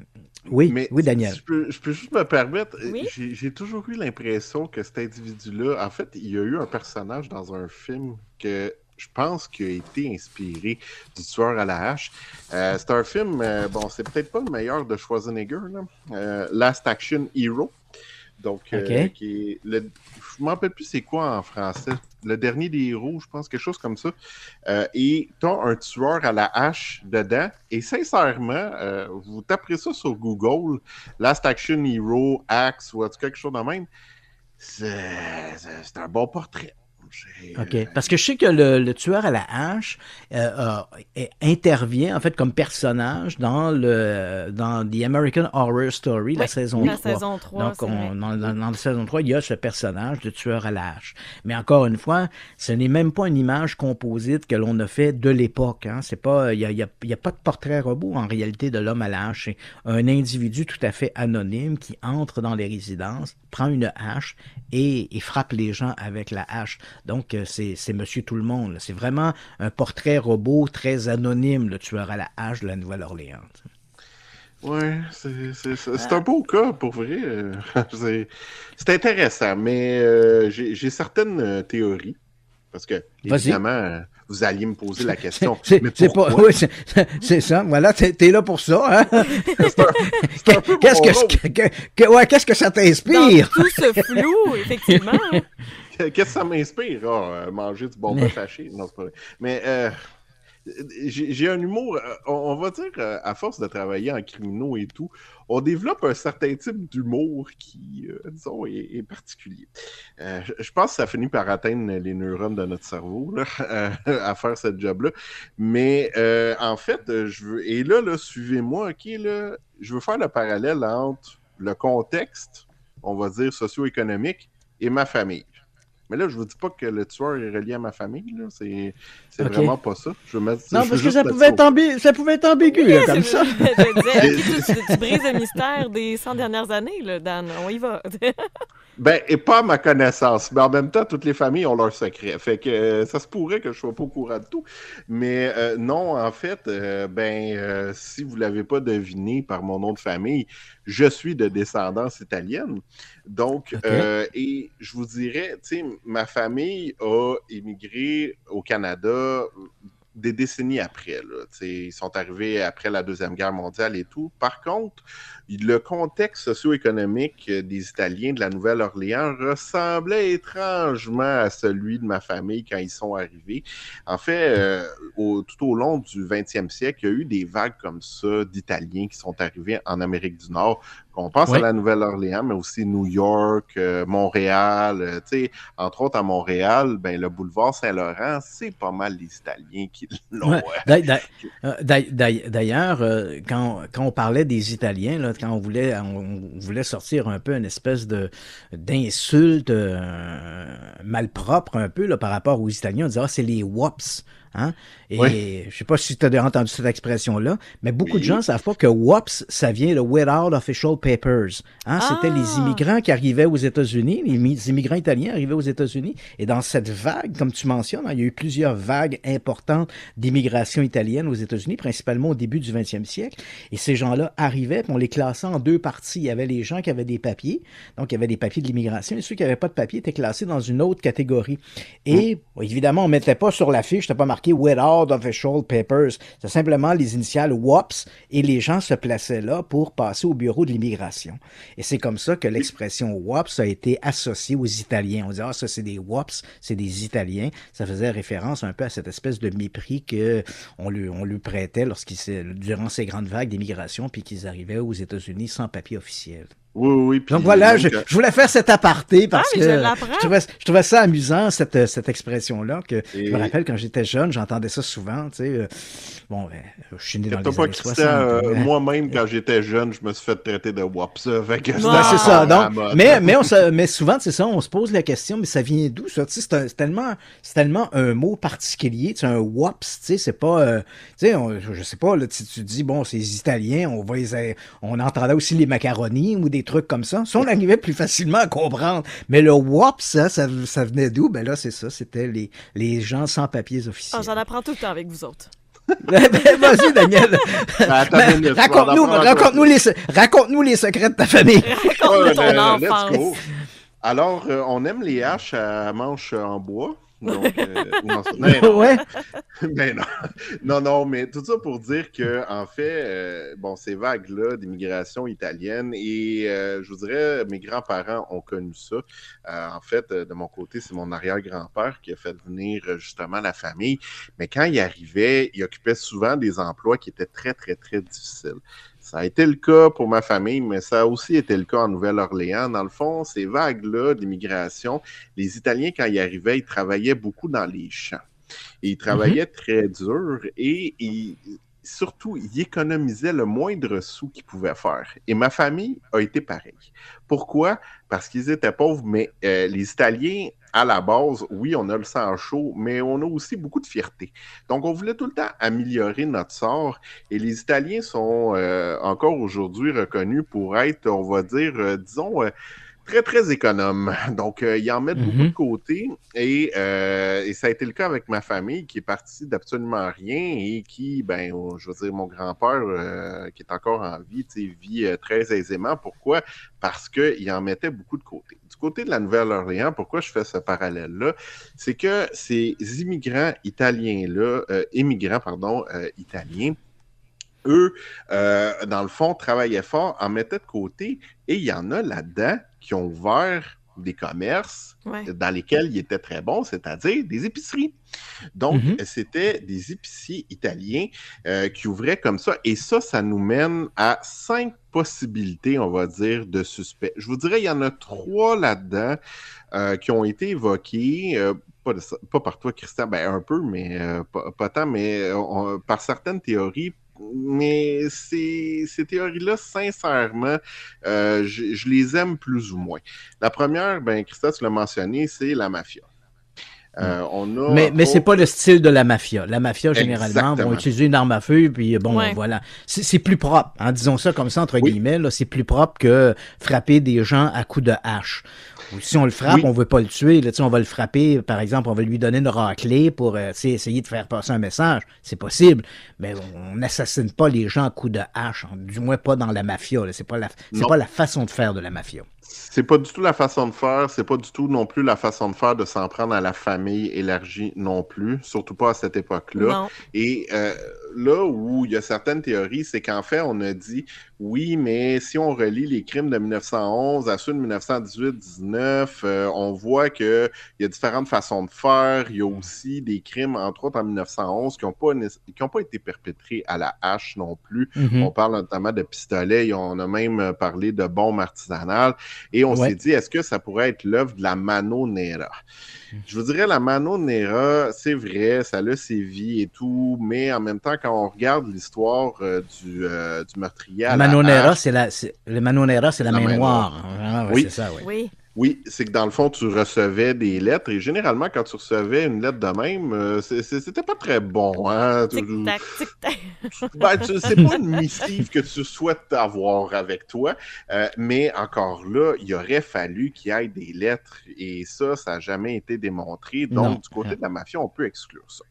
oui, oui, Daniel. Je peux, juste me permettre, j'ai toujours eu l'impression que cet individu-là, en fait, il y a eu un personnage dans un film que je pense qu'il a été inspiré du tueur à la hache. Euh, c'est un film, bon, c'est peut-être pas le meilleur de Schwarzenegger, Last Action Hero. Donc, euh, qui je ne m'en rappelle plus c'est quoi en français. Le dernier des héros, je pense, quelque chose comme ça. Euh, et tu un tueur à la hache dedans. Et sincèrement, euh, vous taperez ça sur Google, Last Action Hero, Axe ou quelque chose de même. C'est un bon portrait. OK. Euh, Parce que je sais que le, tueur à la hache euh, intervient, en fait, comme personnage dans, le, dans The American Horror Story, la, saison, 3. Donc, on, dans, la saison 3, il y a ce personnage de tueur à la hache. Mais encore une fois, ce n'est même pas une image composite que l'on a fait de l'époque. Hein. C'est pas, il n'y a, pas de portrait robot, en réalité, de l'homme à la hache. C'est un individu tout à fait anonyme qui entre dans les résidences, prend une hache et frappe les gens avec la hache. Donc, euh, c'est, Monsieur Tout-le-Monde. C'est vraiment un portrait robot très anonyme, le tueur à la hache de la Nouvelle-Orléans. Oui, c'est, un ah. beau cas, pour vrai. c'est, intéressant, mais euh, j'ai, certaines euh, théories. Parce que, évidemment, vous alliez me poser la question. C'est, c'est ça, voilà, t'es, là pour ça. Hein? qu'est-ce, que, qu'est-ce que ça t'inspire? Dans tout ce flou, effectivement. Hein. Qu'est-ce que ça m'inspire, ah, euh, manger du bon fâché? Non, c'est pas vrai. Mais euh, j'ai un humour, euh, on va dire, à force de travailler en criminaux et tout, on développe un certain type d'humour qui, disons, est, particulier. je pense que ça finit par atteindre les neurones de notre cerveau à faire ce job-là. Mais en fait, je veux. Et là, là suivez-moi, OK, là, je veux faire le parallèle entre le contexte, on va dire, socio-économique et ma famille. Mais là, je vous dis pas que le tueur est relié à ma famille. Là. C'est, c'est vraiment pas ça. Je non, parce que ça pouvait, être ambigu, comme ça. tu, brises le mystère des 100 dernières années, Dan. On y va. Ben, et pas à ma connaissance. Mais en même temps, toutes les familles ont leur secret. Fait que euh, ça se pourrait que je sois pas au courant de tout. Mais euh, non, en fait, euh, ben, si vous l'avez pas deviné par mon nom de famille, je suis de descendance italienne. Donc, et je vous dirais, tu sais, ma famille a émigré au Canada des décennies après. ils sont arrivés après la Deuxième Guerre mondiale et tout. Par contre, le contexte socio-économique euh, des Italiens de la Nouvelle-Orléans ressemblait étrangement à celui de ma famille quand ils sont arrivés. En fait, euh, tout au long du 20e siècle, il y a eu des vagues comme ça d'Italiens qui sont arrivés en Amérique du Nord, on pense à la Nouvelle-Orléans, mais aussi New York, euh, Montréal. Euh, entre autres, à Montréal, ben, le boulevard Saint-Laurent, c'est pas mal les Italiens qui l'ont. Euh, d'ailleurs, quand, quand, on parlait des Italiens, quand on voulait, on, voulait sortir un peu une espèce d'insulte malpropre un peu là, par rapport aux Italiens, on disait Ah, c'est les WAPS ». Hein? Et je sais pas si tu as entendu cette expression-là, mais beaucoup de gens savent pas que WAPS, ça vient de Without Official Papers. Hein? C'était les ah! immigrants qui arrivaient aux États-Unis, les immigrants italiens arrivaient aux États-Unis. Et dans cette vague, comme tu mentionnes, hein, il y a eu plusieurs vagues importantes d'immigration italienne aux États-Unis, principalement au début du 20e siècle. Et ces gens-là arrivaient, puis on les classait en deux parties. Il y avait les gens qui avaient des papiers, donc il y avait des papiers de l'immigration, et ceux qui n'avaient pas de papiers étaient classés dans une autre catégorie. Et hmm. évidemment, on mettait pas sur la fiche, n'était pas marqué Without Official Papers. C'est simplement les initiales WAPS et les gens se plaçaient là pour passer au bureau de l'immigration. Et c'est comme ça que l'expression WAPS a été associée aux Italiens. On dit, ah, ça, c'est des WAPS, c'est des Italiens. Ça faisait référence un peu à cette espèce de mépris qu'on lui, on lui prêtait durant ces grandes vagues d'immigration, puis qu'ils arrivaient aux États-Unis sans papier officiel. Oui, oui. donc voilà, euh, je, voulais faire cet aparté ah, parce que je, trouvais, ça amusant, cette, euh, cette expression-là, que je me rappelle quand j'étais jeune, j'entendais ça souvent, tu sais. Euh, bon, ben, je suis né dans les années hein. Moi-même, quand j'étais jeune, je me suis fait traiter de WAPS. Non, c'est ça. Donc, mais, mais, on se, mais souvent, c'est ça, on se pose la question, mais ça vient d'où ça? Tu c'est tellement, un mot particulier, un WAPS, tu sais, c'est pas... tu sais, je sais pas, là, tu, tu dis, bon, c'est les Italiens, on va on entendait aussi les macaronis ou des trucs comme ça. Ça, on arrivait plus facilement à comprendre. Mais le WAP, ça, ça, venait d'où? Ben là, c'est ça, c'était les, les gens sans papiers officiels. On J'en apprends tout le temps avec vous autres. Ben, ben, vas-y, Daniel. Ben, ben, raconte-nous les, les secrets de ta famille. Raconte-nous ton Alors, euh, on aime les haches à manches en bois. Euh, non, non, mais non. mais tout ça pour dire que, en fait, euh, bon, ces vagues-là d'immigration italienne, et euh, je vous dirais, mes grands-parents ont connu ça. en fait, de mon côté, c'est mon arrière-grand-père qui a fait venir justement la famille. Mais quand il arrivait, il occupait souvent des emplois qui étaient très, très, très difficiles. Ça a été le cas pour ma famille, mais ça a aussi été le cas en Nouvelle-Orléans. Dans le fond, ces vagues-là d'immigration, les Italiens, quand ils arrivaient, ils travaillaient beaucoup dans les champs. ils travaillaient mhm. très dur et surtout, ils économisaient le moindre sou qu'ils pouvaient faire. Et ma famille a été pareille. Pourquoi? Parce qu'ils étaient pauvres, mais euh, les Italiens à la base, oui, on a le sang chaud, mais on a aussi beaucoup de fierté. Donc, on voulait tout le temps améliorer notre sort. Et les Italiens sont euh, encore aujourd'hui reconnus pour être, on va dire, euh, disons, euh, très, très économe. Donc, euh, ils en mettent beaucoup mhm. de côté. Euh, et, ça a été le cas avec ma famille qui est partie d'absolument rien et qui, ben, je veux dire, mon grand-père, euh, qui est encore en vie, vit très aisément. Pourquoi? Parce qu'il en mettait beaucoup de côté. Du côté de la Nouvelle-Orléans, pourquoi je fais ce parallèle-là? C'est que ces immigrants italiens-là, immigrants, pardon, italiens, eux, euh, dans le fond, travaillaient fort, en mettaient de côté, et il y en a là-dedans qui ont ouvert des commerces dans lesquels ils étaient très bons, c'est-à-dire des épiceries. Donc, mhm. c'était des épiciers italiens euh, qui ouvraient comme ça. Et ça, ça nous mène à cinq possibilités, on va dire, de suspects. Je vous dirais, il y en a trois là-dedans euh, qui ont été évoqués. pas, pas, par toi, Christian, ben un peu, mais pas, tant, mais par certaines théories, mais ces, théories-là, sincèrement, euh, je, les aime plus ou moins. La première, ben, Christophe, tu l'as mentionné, c'est la mafia. Euh, hmm. on mais ce c'est pas le style de la mafia. La mafia, généralement, vont utiliser une arme à feu, puis euh, bon, voilà. C'est plus propre, En hein, disons ça comme ça, entre guillemets, c'est plus propre que frapper des gens à coups de hache. Si on le frappe, on ne veut pas le tuer. Là, on va le frapper, par exemple, on va lui donner une raclée pour euh, essayer de faire passer un message. C'est possible. Mais on n'assassine pas les gens à coups de hache, hein, du moins pas dans la mafia. Ce n'est pas, la, pas la façon de faire de la mafia. C'est pas du tout la façon de faire, c'est pas du tout non plus la façon de faire de s'en prendre à la famille élargie non plus, surtout pas à cette époque-là. Et euh, là où il y a certaines théories, c'est qu'en fait, on a dit oui, mais si on relie les crimes de 1911 à ceux de 1918-19, euh, on voit qu'il y a différentes façons de faire. Il y a aussi des crimes, entre autres en 1911, qui n'ont pas, été perpétrés à la hache non plus. Mhm. On parle notamment de pistolets, on a même euh, parlé de bombes artisanales. Et on s'est dit, est-ce que ça pourrait être l'œuvre de la Mano je vous dirais, la Manonera, c'est vrai, ça a ses et tout, mais en même temps, quand on regarde l'histoire euh, euh, du, meurtrier. la Manonera, c'est la, c'est la, ça, oui. Oui, c'est que dans le fond, tu recevais des lettres et généralement, quand tu recevais une lettre de même, euh, c'était pas très bon. Hein? Tic-tac, tac ben, c'est pas une missive que tu souhaites avoir avec toi, euh, mais encore là, il aurait fallu qu'il y ait des lettres et ça, ça n'a jamais été démontré. Donc, du côté de la mafia, on peut exclure ça.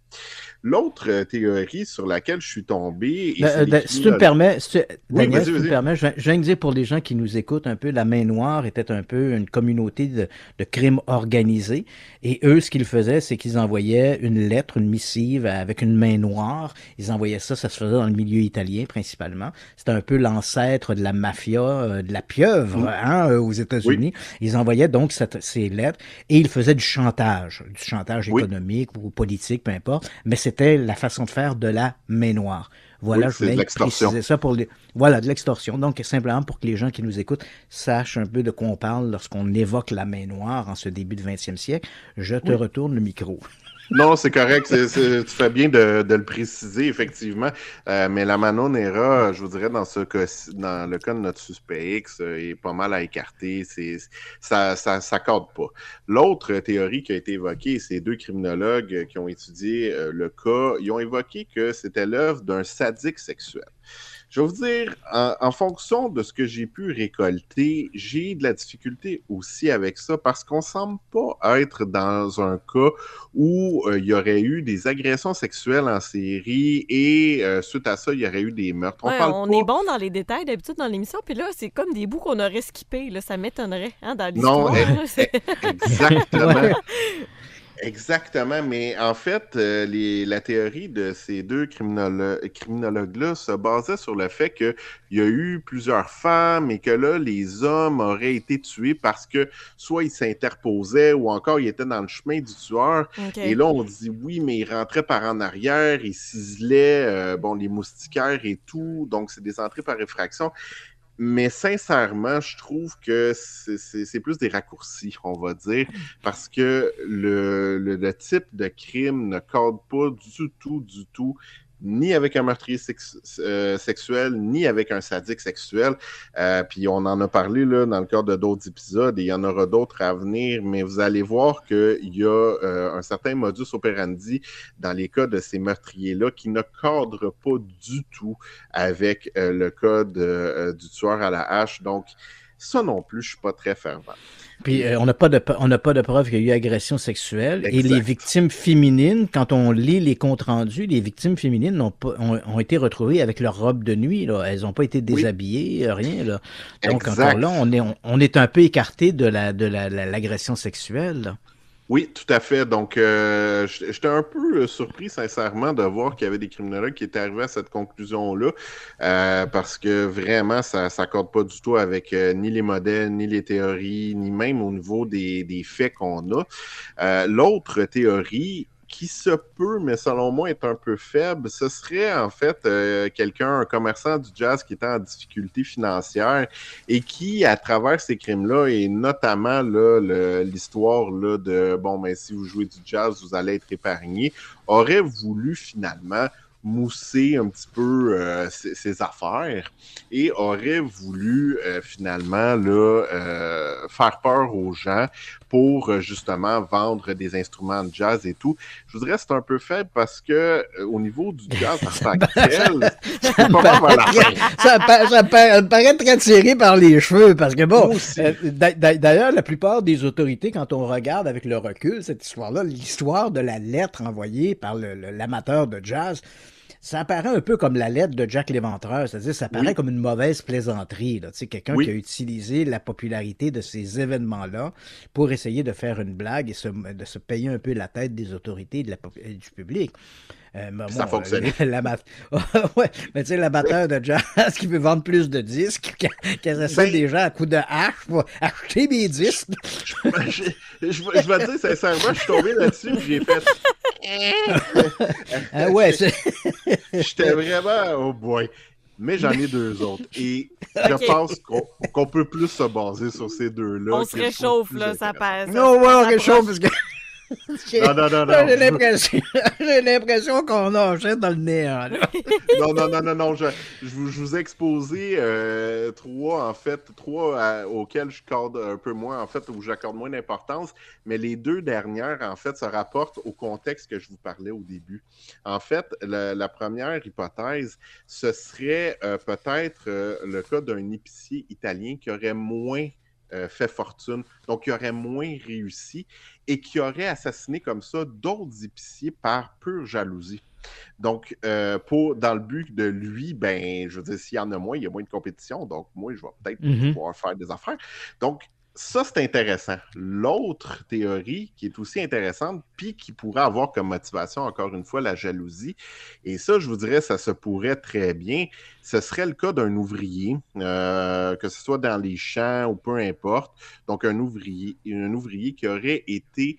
L'autre euh, théorie sur laquelle je suis tombé. Et ben, euh, ben, si tu me euh, permets, si tu, Daniel, si tu me permets, je, viens de dire pour les gens qui nous écoutent un peu, la main noire était un peu une communauté de, de crimes organisés. Et eux, ce qu'ils faisaient, c'est qu'ils envoyaient une lettre, une missive avec une main noire. Ils envoyaient ça, ça se faisait dans le milieu italien principalement. C'était un peu l'ancêtre de la mafia, de la pieuvre hein, aux États-Unis. Ils envoyaient donc cette, ces lettres et ils faisaient du chantage, du chantage économique ou politique, peu importe. Mais c'était c'était la façon de faire de la main noire. Voilà, je voulais préciser ça pour Voilà, de l'extorsion. Donc, simplement pour que les gens qui nous écoutent sachent un peu de quoi on parle lorsqu'on évoque la main noire en ce début de 20e siècle, je te retourne le micro non, c'est correct. tu fais bien de, le préciser, effectivement. Euh, mais la Manonera, je vous dirais, dans ce dans le cas de notre suspect X, euh, est pas mal à écarter. Ça, ça, ça pas. L'autre théorie qui a été évoquée, c'est deux criminologues qui ont étudié euh, le cas. Ils ont évoqué que c'était l'œuvre d'un sadique sexuel. Je vais vous dire, en, fonction de ce que j'ai pu récolter, j'ai de la difficulté aussi avec ça parce qu'on semble pas être dans un cas où euh, il y aurait eu des agressions sexuelles en série et euh, suite à ça, il y aurait eu des meurtres. on, est bon dans les détails d'habitude dans l'émission, puis là, c'est comme des bouts qu'on aurait skippés. ça m'étonnerait hein, dans l'histoire. Non, eh, eh, exactement. Exactement, mais en fait, euh, la théorie de ces deux criminologues-là se basait sur le fait qu'il y a eu plusieurs femmes et que là, les hommes auraient été tués parce que soit ils s'interposaient ou encore ils étaient dans le chemin du tueur. Et là, on dit oui, mais ils rentraient par en arrière, ils ciselaient, euh, bon, les moustiquaires et tout. Donc, c'est des entrées par effraction. Mais sincèrement, je trouve que c'est plus des raccourcis, on va dire, parce que le, type de crime ne cadre pas du tout, du tout ni avec un meurtrier euh, sexuel, ni avec un sadique sexuel. Euh, puis on en a parlé là, dans le cadre de d'autres épisodes et il y en aura d'autres à venir, mais vous allez voir qu'il y a euh, un certain modus operandi dans les cas de ces meurtriers-là qui ne cadre pas du tout avec le code du tueur à la hache. Donc, ça non plus, je suis pas très fervent. Puis euh, on n'a pas de on pas de preuve qu'il y a eu agression sexuelle. Et les victimes féminines, quand on lit les comptes rendus, les victimes féminines ont, été retrouvées avec leur robe de nuit. Elles n'ont pas été déshabillées, euh, rien. Donc encore là, on est on, est un peu écarté de la de l'agression sexuelle. Oui, tout à fait. Donc, euh, j'étais un peu euh, surpris, sincèrement, de voir qu'il y avait des criminologues qui étaient arrivés à cette conclusion-là, euh, parce que vraiment, ça ne s'accorde pas du tout avec ni les modèles, ni les théories, ni même au niveau des, des faits qu'on a. L'autre théorie qui se peut, mais selon moi est un peu faible, ce serait en fait euh, quelqu'un, un commerçant du jazz qui était en difficulté financière et qui, à travers ces crimes-là, et notamment l'histoire de bon, ben, si vous jouez du jazz, vous allez être épargné, aurait voulu finalement mousser un petit peu euh, ses, affaires et aurait voulu euh, finalement euh, faire peur aux gens pour justement vendre des instruments de jazz et tout. Je voudrais c'est un peu faible parce que au niveau du jazz ça, paraît, très tiré par les cheveux parce que bon, d'ailleurs, la plupart des autorités, quand on regarde avec le recul cette histoire-là, l'histoire de la lettre envoyée par l'amateur de jazz, ça apparaît un peu comme la lettre de Jack Léventreur, c'est-à-dire ça paraît comme une mauvaise plaisanterie. Là. Tu sais, quelqu'un qui a utilisé la popularité de ces événements-là pour essayer de faire une blague et de se payer un peu la tête des autorités de la, et euh, du public. Euh, ça fonctionne. Euh, la ouais, mais tu sais, l'abatteur de jazz qui veut vendre plus de disques, qu'elle essaie ben des gens à coups de hache pour acheter mes disques. je, je, vais te dire sincèrement, je suis tombé là-dessus et j'ai fait. ah ouais, J'étais vraiment. Oh boy mais j'en ai deux autres. Et je pense qu'on peut plus se baser sur ces deux-là. On se réchauffe, là, ça passe. Non, ouais, on réchauffe parce que J'ai l'impression qu'on a dans le néant. non, non, non, non, Je, vous, ai exposé euh, trois, en fait, trois auxquels je corde un peu moins, en fait, où j'accorde moins d'importance. Mais les deux dernières, en fait, se rapportent au contexte que je vous parlais au début. En fait, la, première hypothèse, ce serait euh, peut-être euh, le cas d'un épicier italien qui aurait moins euh, fait fortune, donc qui aurait moins réussi et qui aurait assassiné comme ça d'autres épiciers par pure jalousie. Donc, euh, pour, dans le but de lui, ben, je veux dire, s'il y en a moins, il y a moins de compétition, donc moi, je vais peut-être mhm. pouvoir faire des affaires. Donc, ça, c'est intéressant. L'autre théorie qui est aussi intéressante, puis qui pourrait avoir comme motivation, encore une fois, la jalousie, et ça, je vous dirais, ça se pourrait très bien, ce serait le cas d'un ouvrier, euh, que ce soit dans les champs ou peu importe, donc un ouvrier, un ouvrier qui aurait été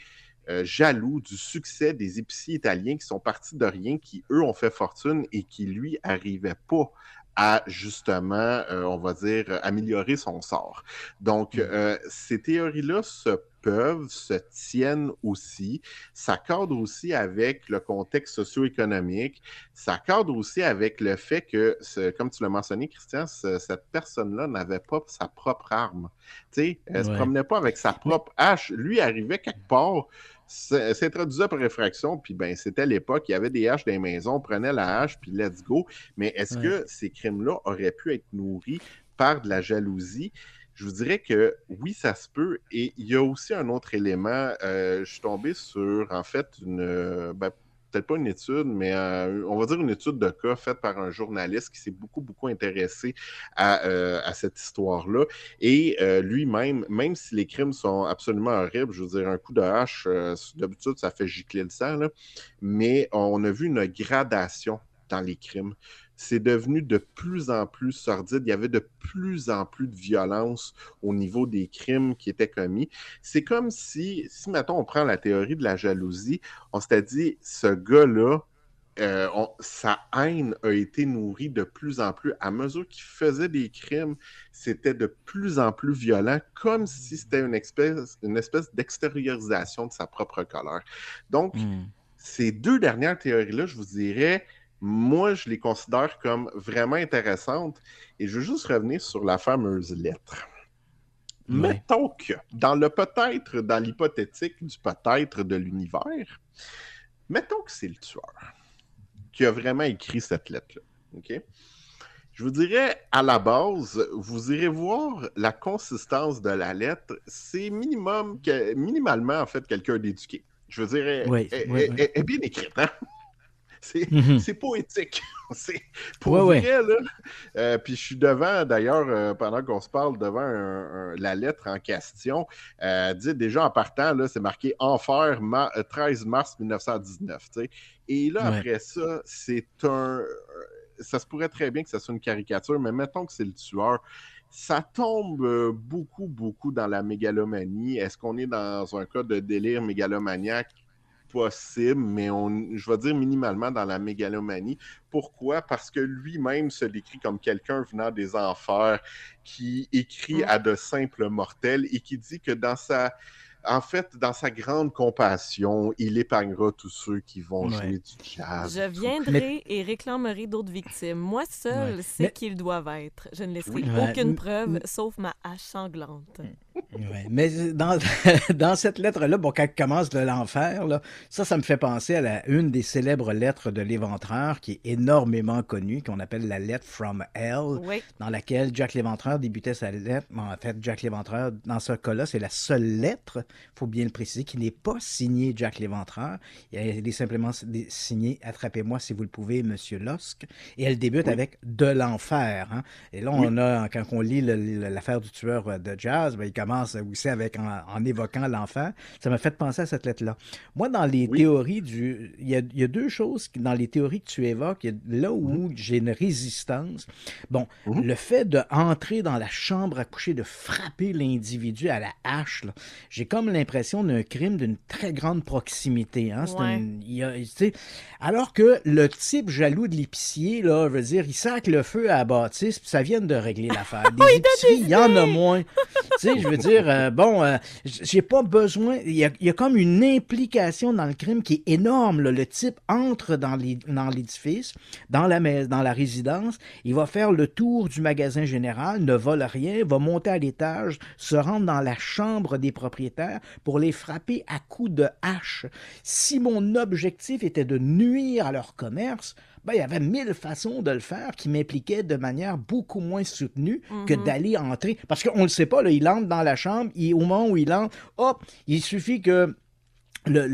euh, jaloux du succès des épiciers italiens qui sont partis de rien, qui, eux, ont fait fortune et qui, lui, n'arrivaient pas à justement, euh, on va dire, améliorer son sort. Donc, mm. euh, ces théories-là se peuvent, se tiennent aussi. Ça cadre aussi avec le contexte socio-économique. Ça cadre aussi avec le fait que, comme tu l'as mentionné, Christian, cette personne-là n'avait pas sa propre arme. elle ne se promenait pas avec sa propre hache. Lui arrivait quelque part euh, s'introduisait par réfraction, puis ben, c'était l'époque, il y avait des haches dans les maisons, on prenait la hache, puis let's go. Mais est-ce que ces crimes-là auraient pu être nourris par de la jalousie? Je vous dirais que oui, ça se peut. Et il y a aussi un autre élément. Euh, je suis tombé sur, en fait, une, euh, ben, peut-être pas une étude, mais euh, on va dire une étude de cas faite par un journaliste qui s'est beaucoup, beaucoup intéressé à, euh, cette histoire-là. Et euh, lui-même, même si les crimes sont absolument horribles, je veux dire, un coup de hache, d'habitude, ça fait gicler le sang, mais on a vu une gradation dans les crimes c'est devenu de plus en plus sordide. Il y avait de plus en plus de violence au niveau des crimes qui étaient commis. C'est comme si, si maintenant on prend la théorie de la jalousie, on s'était dit, ce gars-là, euh, sa haine a été nourrie de plus en plus. À mesure qu'il faisait des crimes, c'était de plus en plus violent, comme si c'était une espèce, une espèce d'extériorisation de sa propre colère. Donc, hmm. ces deux dernières théories-là, je vous dirais, moi, je les considère comme vraiment intéressantes. Et je veux juste revenir sur la fameuse lettre. Mettons que, dans le peut-être, dans l'hypothétique du peut-être de l'univers, mettons que c'est le tueur qui a vraiment écrit cette lettre-là. OK? Je vous dirais, à la base, vous irez voir la consistance de la lettre. C'est minimum, minimalement, en fait, quelqu'un d'éduqué. Je veux dire, est bien écrite. Hein? Mhm. C'est poétique. c'est pour vrai, là. Euh, puis je suis devant, d'ailleurs, euh, pendant qu'on se parle, devant la lettre en question. Euh, dit, déjà en partant, là, c'est marqué Enfer, 13 mars 1919. Et là, après ça, c'est un. Ça se pourrait très bien que ça soit une caricature, mais mettons que c'est le tueur ça tombe beaucoup, beaucoup dans la mégalomanie. Est-ce qu'on est dans un cas de délire mégalomaniaque possible, mais on, je vais dire minimalement dans la mégalomanie. Pourquoi? Parce que lui-même se décrit comme quelqu'un venant des enfers qui écrit mm. à de simples mortels et qui dit que dans sa en fait, dans sa grande compassion, il épargnera tous ceux qui vont jouer du jazz. Je viendrai et réclamerai d'autres victimes. Moi seul c'est sais qu'ils doivent être. Je ne laisserai aucune preuve, sauf ma hache sanglante. Mm mais euh, dans, cette lettre-là, bon, quand commence de l'enfer, là, ça, ça me fait penser à la, une des célèbres lettres de l'éventreur qui est énormément connue, qu'on appelle la lettre From Hell, dans laquelle Jack l'éventreur débutait sa lettre. en fait, Jack l'éventreur, dans ce cas-là, c'est la seule lettre, faut bien le préciser, qui n'est pas signée Jack l'éventreur. Elle est simplement signée Attrapez-moi si vous le pouvez, Monsieur Losque. Et elle débute avec De l'enfer. Hein. Et là, on a, quand on lit l'affaire du tueur euh, de jazz, ben, il commence euh, aussi avec en, évoquant l'enfant, ça m'a fait penser à cette lettre-là. Moi, dans les théories du. Il y, a, deux choses dans les théories que tu évoques. Là où mhm. j'ai une résistance, bon, mhm. le fait d'entrer dans la chambre à coucher, de frapper l'individu à la hache, j'ai comme l'impression d'un crime d'une très grande proximité. Hein? alors que le type jaloux de l'épicier, là, veut dire, il sac le feu à la ça vient de régler l'affaire. Des il y en a moins. tu sais, je veux dire, dire, euh, bon, euh, j'ai pas besoin. Il y, a, comme une implication dans le crime qui est énorme. Le type entre dans l'édifice, dans, dans, la, dans la résidence, il va faire le tour du magasin général, ne vole rien, va monter à l'étage, se rendre dans la chambre des propriétaires pour les frapper à coups de hache. Si mon objectif était de nuire à leur commerce, ben, il y avait mille façons de le faire qui m'impliquaient de manière beaucoup moins soutenue que mhm. d'aller entrer. Parce qu'on ne le sait pas, là, il entre dans la chambre, il, au moment où il entre, hop, il suffit que le,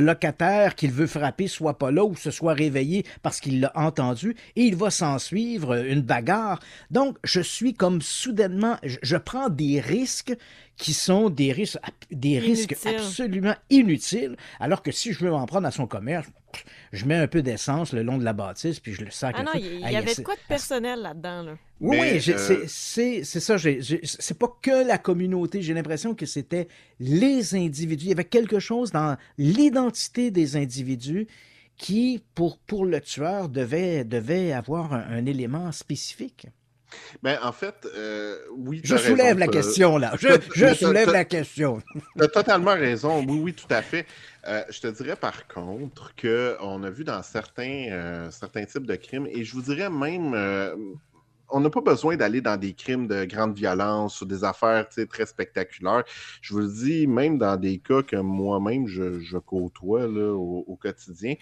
locataire qu'il veut frapper soit pas là ou se soit réveillé parce qu'il l'a entendu et il va s'en suivre une bagarre. Donc, je suis comme soudainement, je, prends des risques qui sont des risques, des risques absolument inutiles, alors que si je veux m'en prendre à son commerce, je mets un peu d'essence le long de la bâtisse, puis je le sac. Ah non, il y, avait quoi de personnel là-dedans. Oui, euh, c'est ça. C'est pas que la communauté. J'ai l'impression que c'était les individus. Il y avait quelque chose dans l'identité des individus qui, pour, le tueur, devait, avoir un élément spécifique. Ben, en fait, euh, oui. Je soulève la question, là. Je, soulève la question. tu as totalement raison. Oui, oui, tout à fait. Euh, je te dirais par contre qu'on a vu dans certains, euh, certains types de crimes, et je vous dirais même, on n'a pas besoin d'aller dans des crimes de grande violence ou des affaires très spectaculaires. Je vous le dis, même dans des cas que moi-même je, côtoie au quotidien,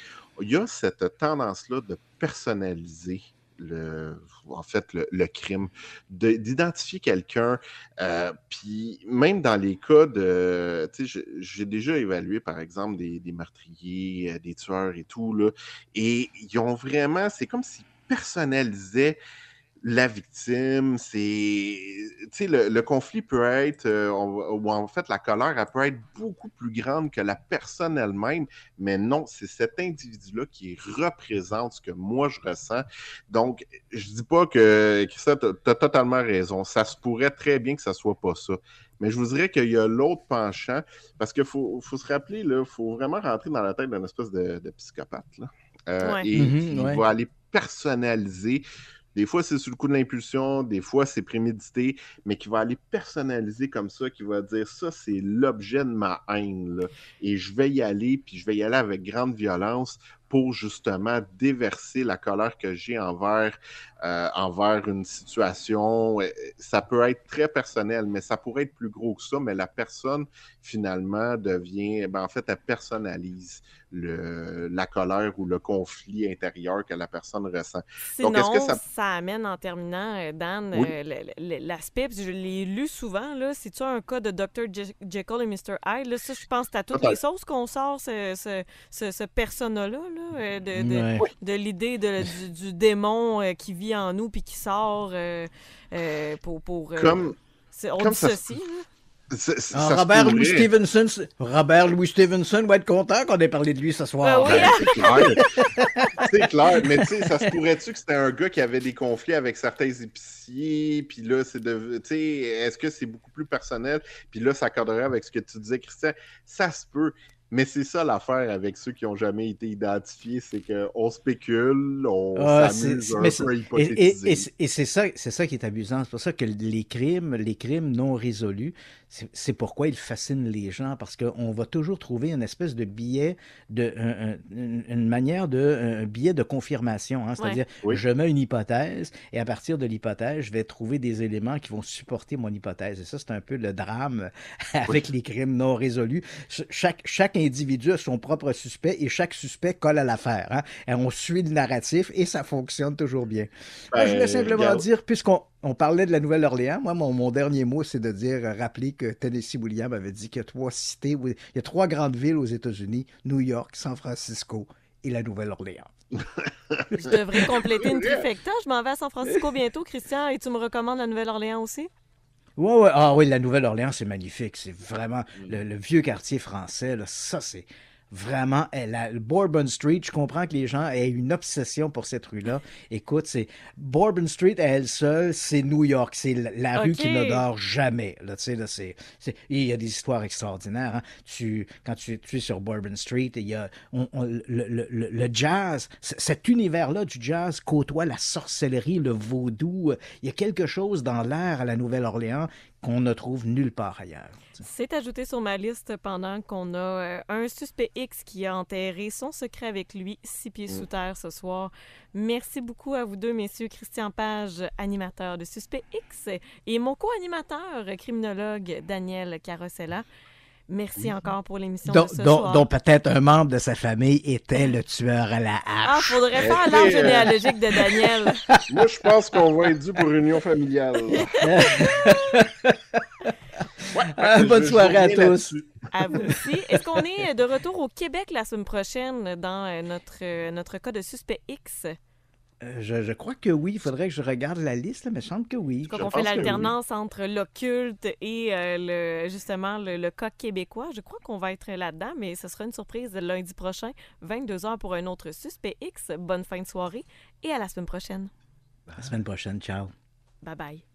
il y a cette tendance-là de personnaliser le, en fait, le, crime, d'identifier quelqu'un. Euh, puis même dans les cas de, tu sais, j'ai déjà évalué, par exemple, des, des, meurtriers, euh, des tueurs et tout, là, et ils ont vraiment, c'est comme s'ils personnalisaient la victime, c'est. Tu sais, le, conflit peut être, euh, ou en fait, la colère, elle peut être beaucoup plus grande que la personne elle-même, mais non, c'est cet individu-là qui représente ce que moi je ressens. Donc, je dis pas que, Christophe, tu as totalement raison. Ça se pourrait très bien que ça soit pas ça. Mais je vous dirais qu'il y a l'autre penchant, parce qu'il faut, se rappeler, il faut vraiment rentrer dans la tête d'un espèce de, psychopathe. Là. Euh, et mm-hmm, il va aller personnaliser des fois, c'est sous le coup de l'impulsion, des fois, c'est prémédité, mais qui va aller personnaliser comme ça, qui va dire ça, c'est l'objet de ma haine, et je vais y aller, puis je vais y aller avec grande violence pour justement déverser la colère que j'ai envers, euh, envers une situation. Euh, ça peut être très personnel, mais ça pourrait être plus gros que ça, mais la personne finalement devient, eh ben, en fait, elle personnalise le, la colère ou le conflit intérieur que la personne ressent. Sinon, que ça... amène en terminant, euh, Dan, l'aspect, je l'ai lu souvent, là, si tu as un cas de Dr. Jekyll et Mr. Hyde, ça, je pense que à toutes les sauces qu'on sort ce, ce, persona-là. là euh, de, l'idée du, démon euh, qui vit en nous puis qui sort euh, pour. comme. on comme ceci. Ah, Robert Louis Stevenson, va être content qu'on ait parlé de lui ce soir. Ben hein? ben, c'est clair. Mais tu sais, ça se pourrait-tu que c'était un gars qui avait des conflits avec certains épiciers, puis là, c'est de, est-ce que c'est beaucoup plus personnel, puis là, ça accorderait avec ce que tu disais, Christian. Ça se peut. Mais c'est ça l'affaire avec ceux qui n'ont jamais été identifiés, c'est qu'on spécule, on ah, s'amuse un peu Et, et, et c'est ça, qui est abusant. C'est pour ça que les crimes, les crimes non résolus, c'est pourquoi ils fascinent les gens, parce qu'on va toujours trouver une espèce de billet, de, une manière de, un billet de confirmation. Hein. C'est-à-dire, je mets une hypothèse, et à partir de l'hypothèse, je vais trouver des éléments qui vont supporter mon hypothèse. Et ça, c'est un peu le drame avec les crimes non résolus. Chaque, chaque individu a son propre suspect et chaque suspect colle à l'affaire. Hein. on suit le narratif et ça fonctionne toujours bien. je voulais ben, simplement dire, puisqu'on on parlait de la Nouvelle-Orléans, moi, mon, dernier mot, c'est de dire, euh, rappeler que Tennessee Williams avait dit qu'il y a trois il y a trois grandes villes aux États-Unis, New York, San Francisco et la Nouvelle-Orléans. je devrais compléter une trifecta. Je m'en vais à San Francisco bientôt, Christian, et tu me recommandes la Nouvelle-Orléans aussi? Ouais, Ah oui, la Nouvelle-Orléans, c'est magnifique. C'est vraiment le, le vieux quartier français. Là, ça, c'est Vraiment, elle eh, Bourbon Street, je comprends que les gens aient une obsession pour cette rue-là. Écoute, c'est Bourbon Street elle seule, c'est New York. C'est la, rue qui ne dort jamais. Là, là, c'est, il y a des histoires extraordinaires. Hein. Tu, quand tu, es sur Bourbon Street, il y a, le, le, jazz, cet univers-là du jazz côtoie la sorcellerie, le vaudou. Il y a quelque chose dans l'air à la Nouvelle-Orléans qu'on ne trouve nulle part ailleurs. C'est ajouté sur ma liste pendant qu'on a euh, un suspect X qui a enterré son secret avec lui, six pieds sous mm. terre ce soir. Merci beaucoup à vous deux, messieurs. Christian Page, animateur de Suspect X, et mon co-animateur, criminologue Daniel Carosella. Merci mm-hmm. encore pour l'émission de dont, peut-être un membre de sa famille était le tueur à la hache. Ah, faudrait faire l'arbre eh, eh. généalogique de Daniel. Moi, je pense qu'on va être dû pour union familiale. Ah, bonne soirée à tous. À vous aussi. Est-ce qu'on est de retour au Québec la semaine prochaine dans euh, notre, euh, notre cas de suspect X? Je, crois que oui. Il faudrait que je regarde la liste, mais je semble que oui. Je crois fait l'alternance entre l'occulte et euh, le, justement le, coq québécois. Je crois qu'on va être là-dedans, mais ce sera une surprise lundi prochain, 22h pour un autre Suspect X. Bonne fin de soirée et à la semaine prochaine. la semaine prochaine. Ciao. Bye bye.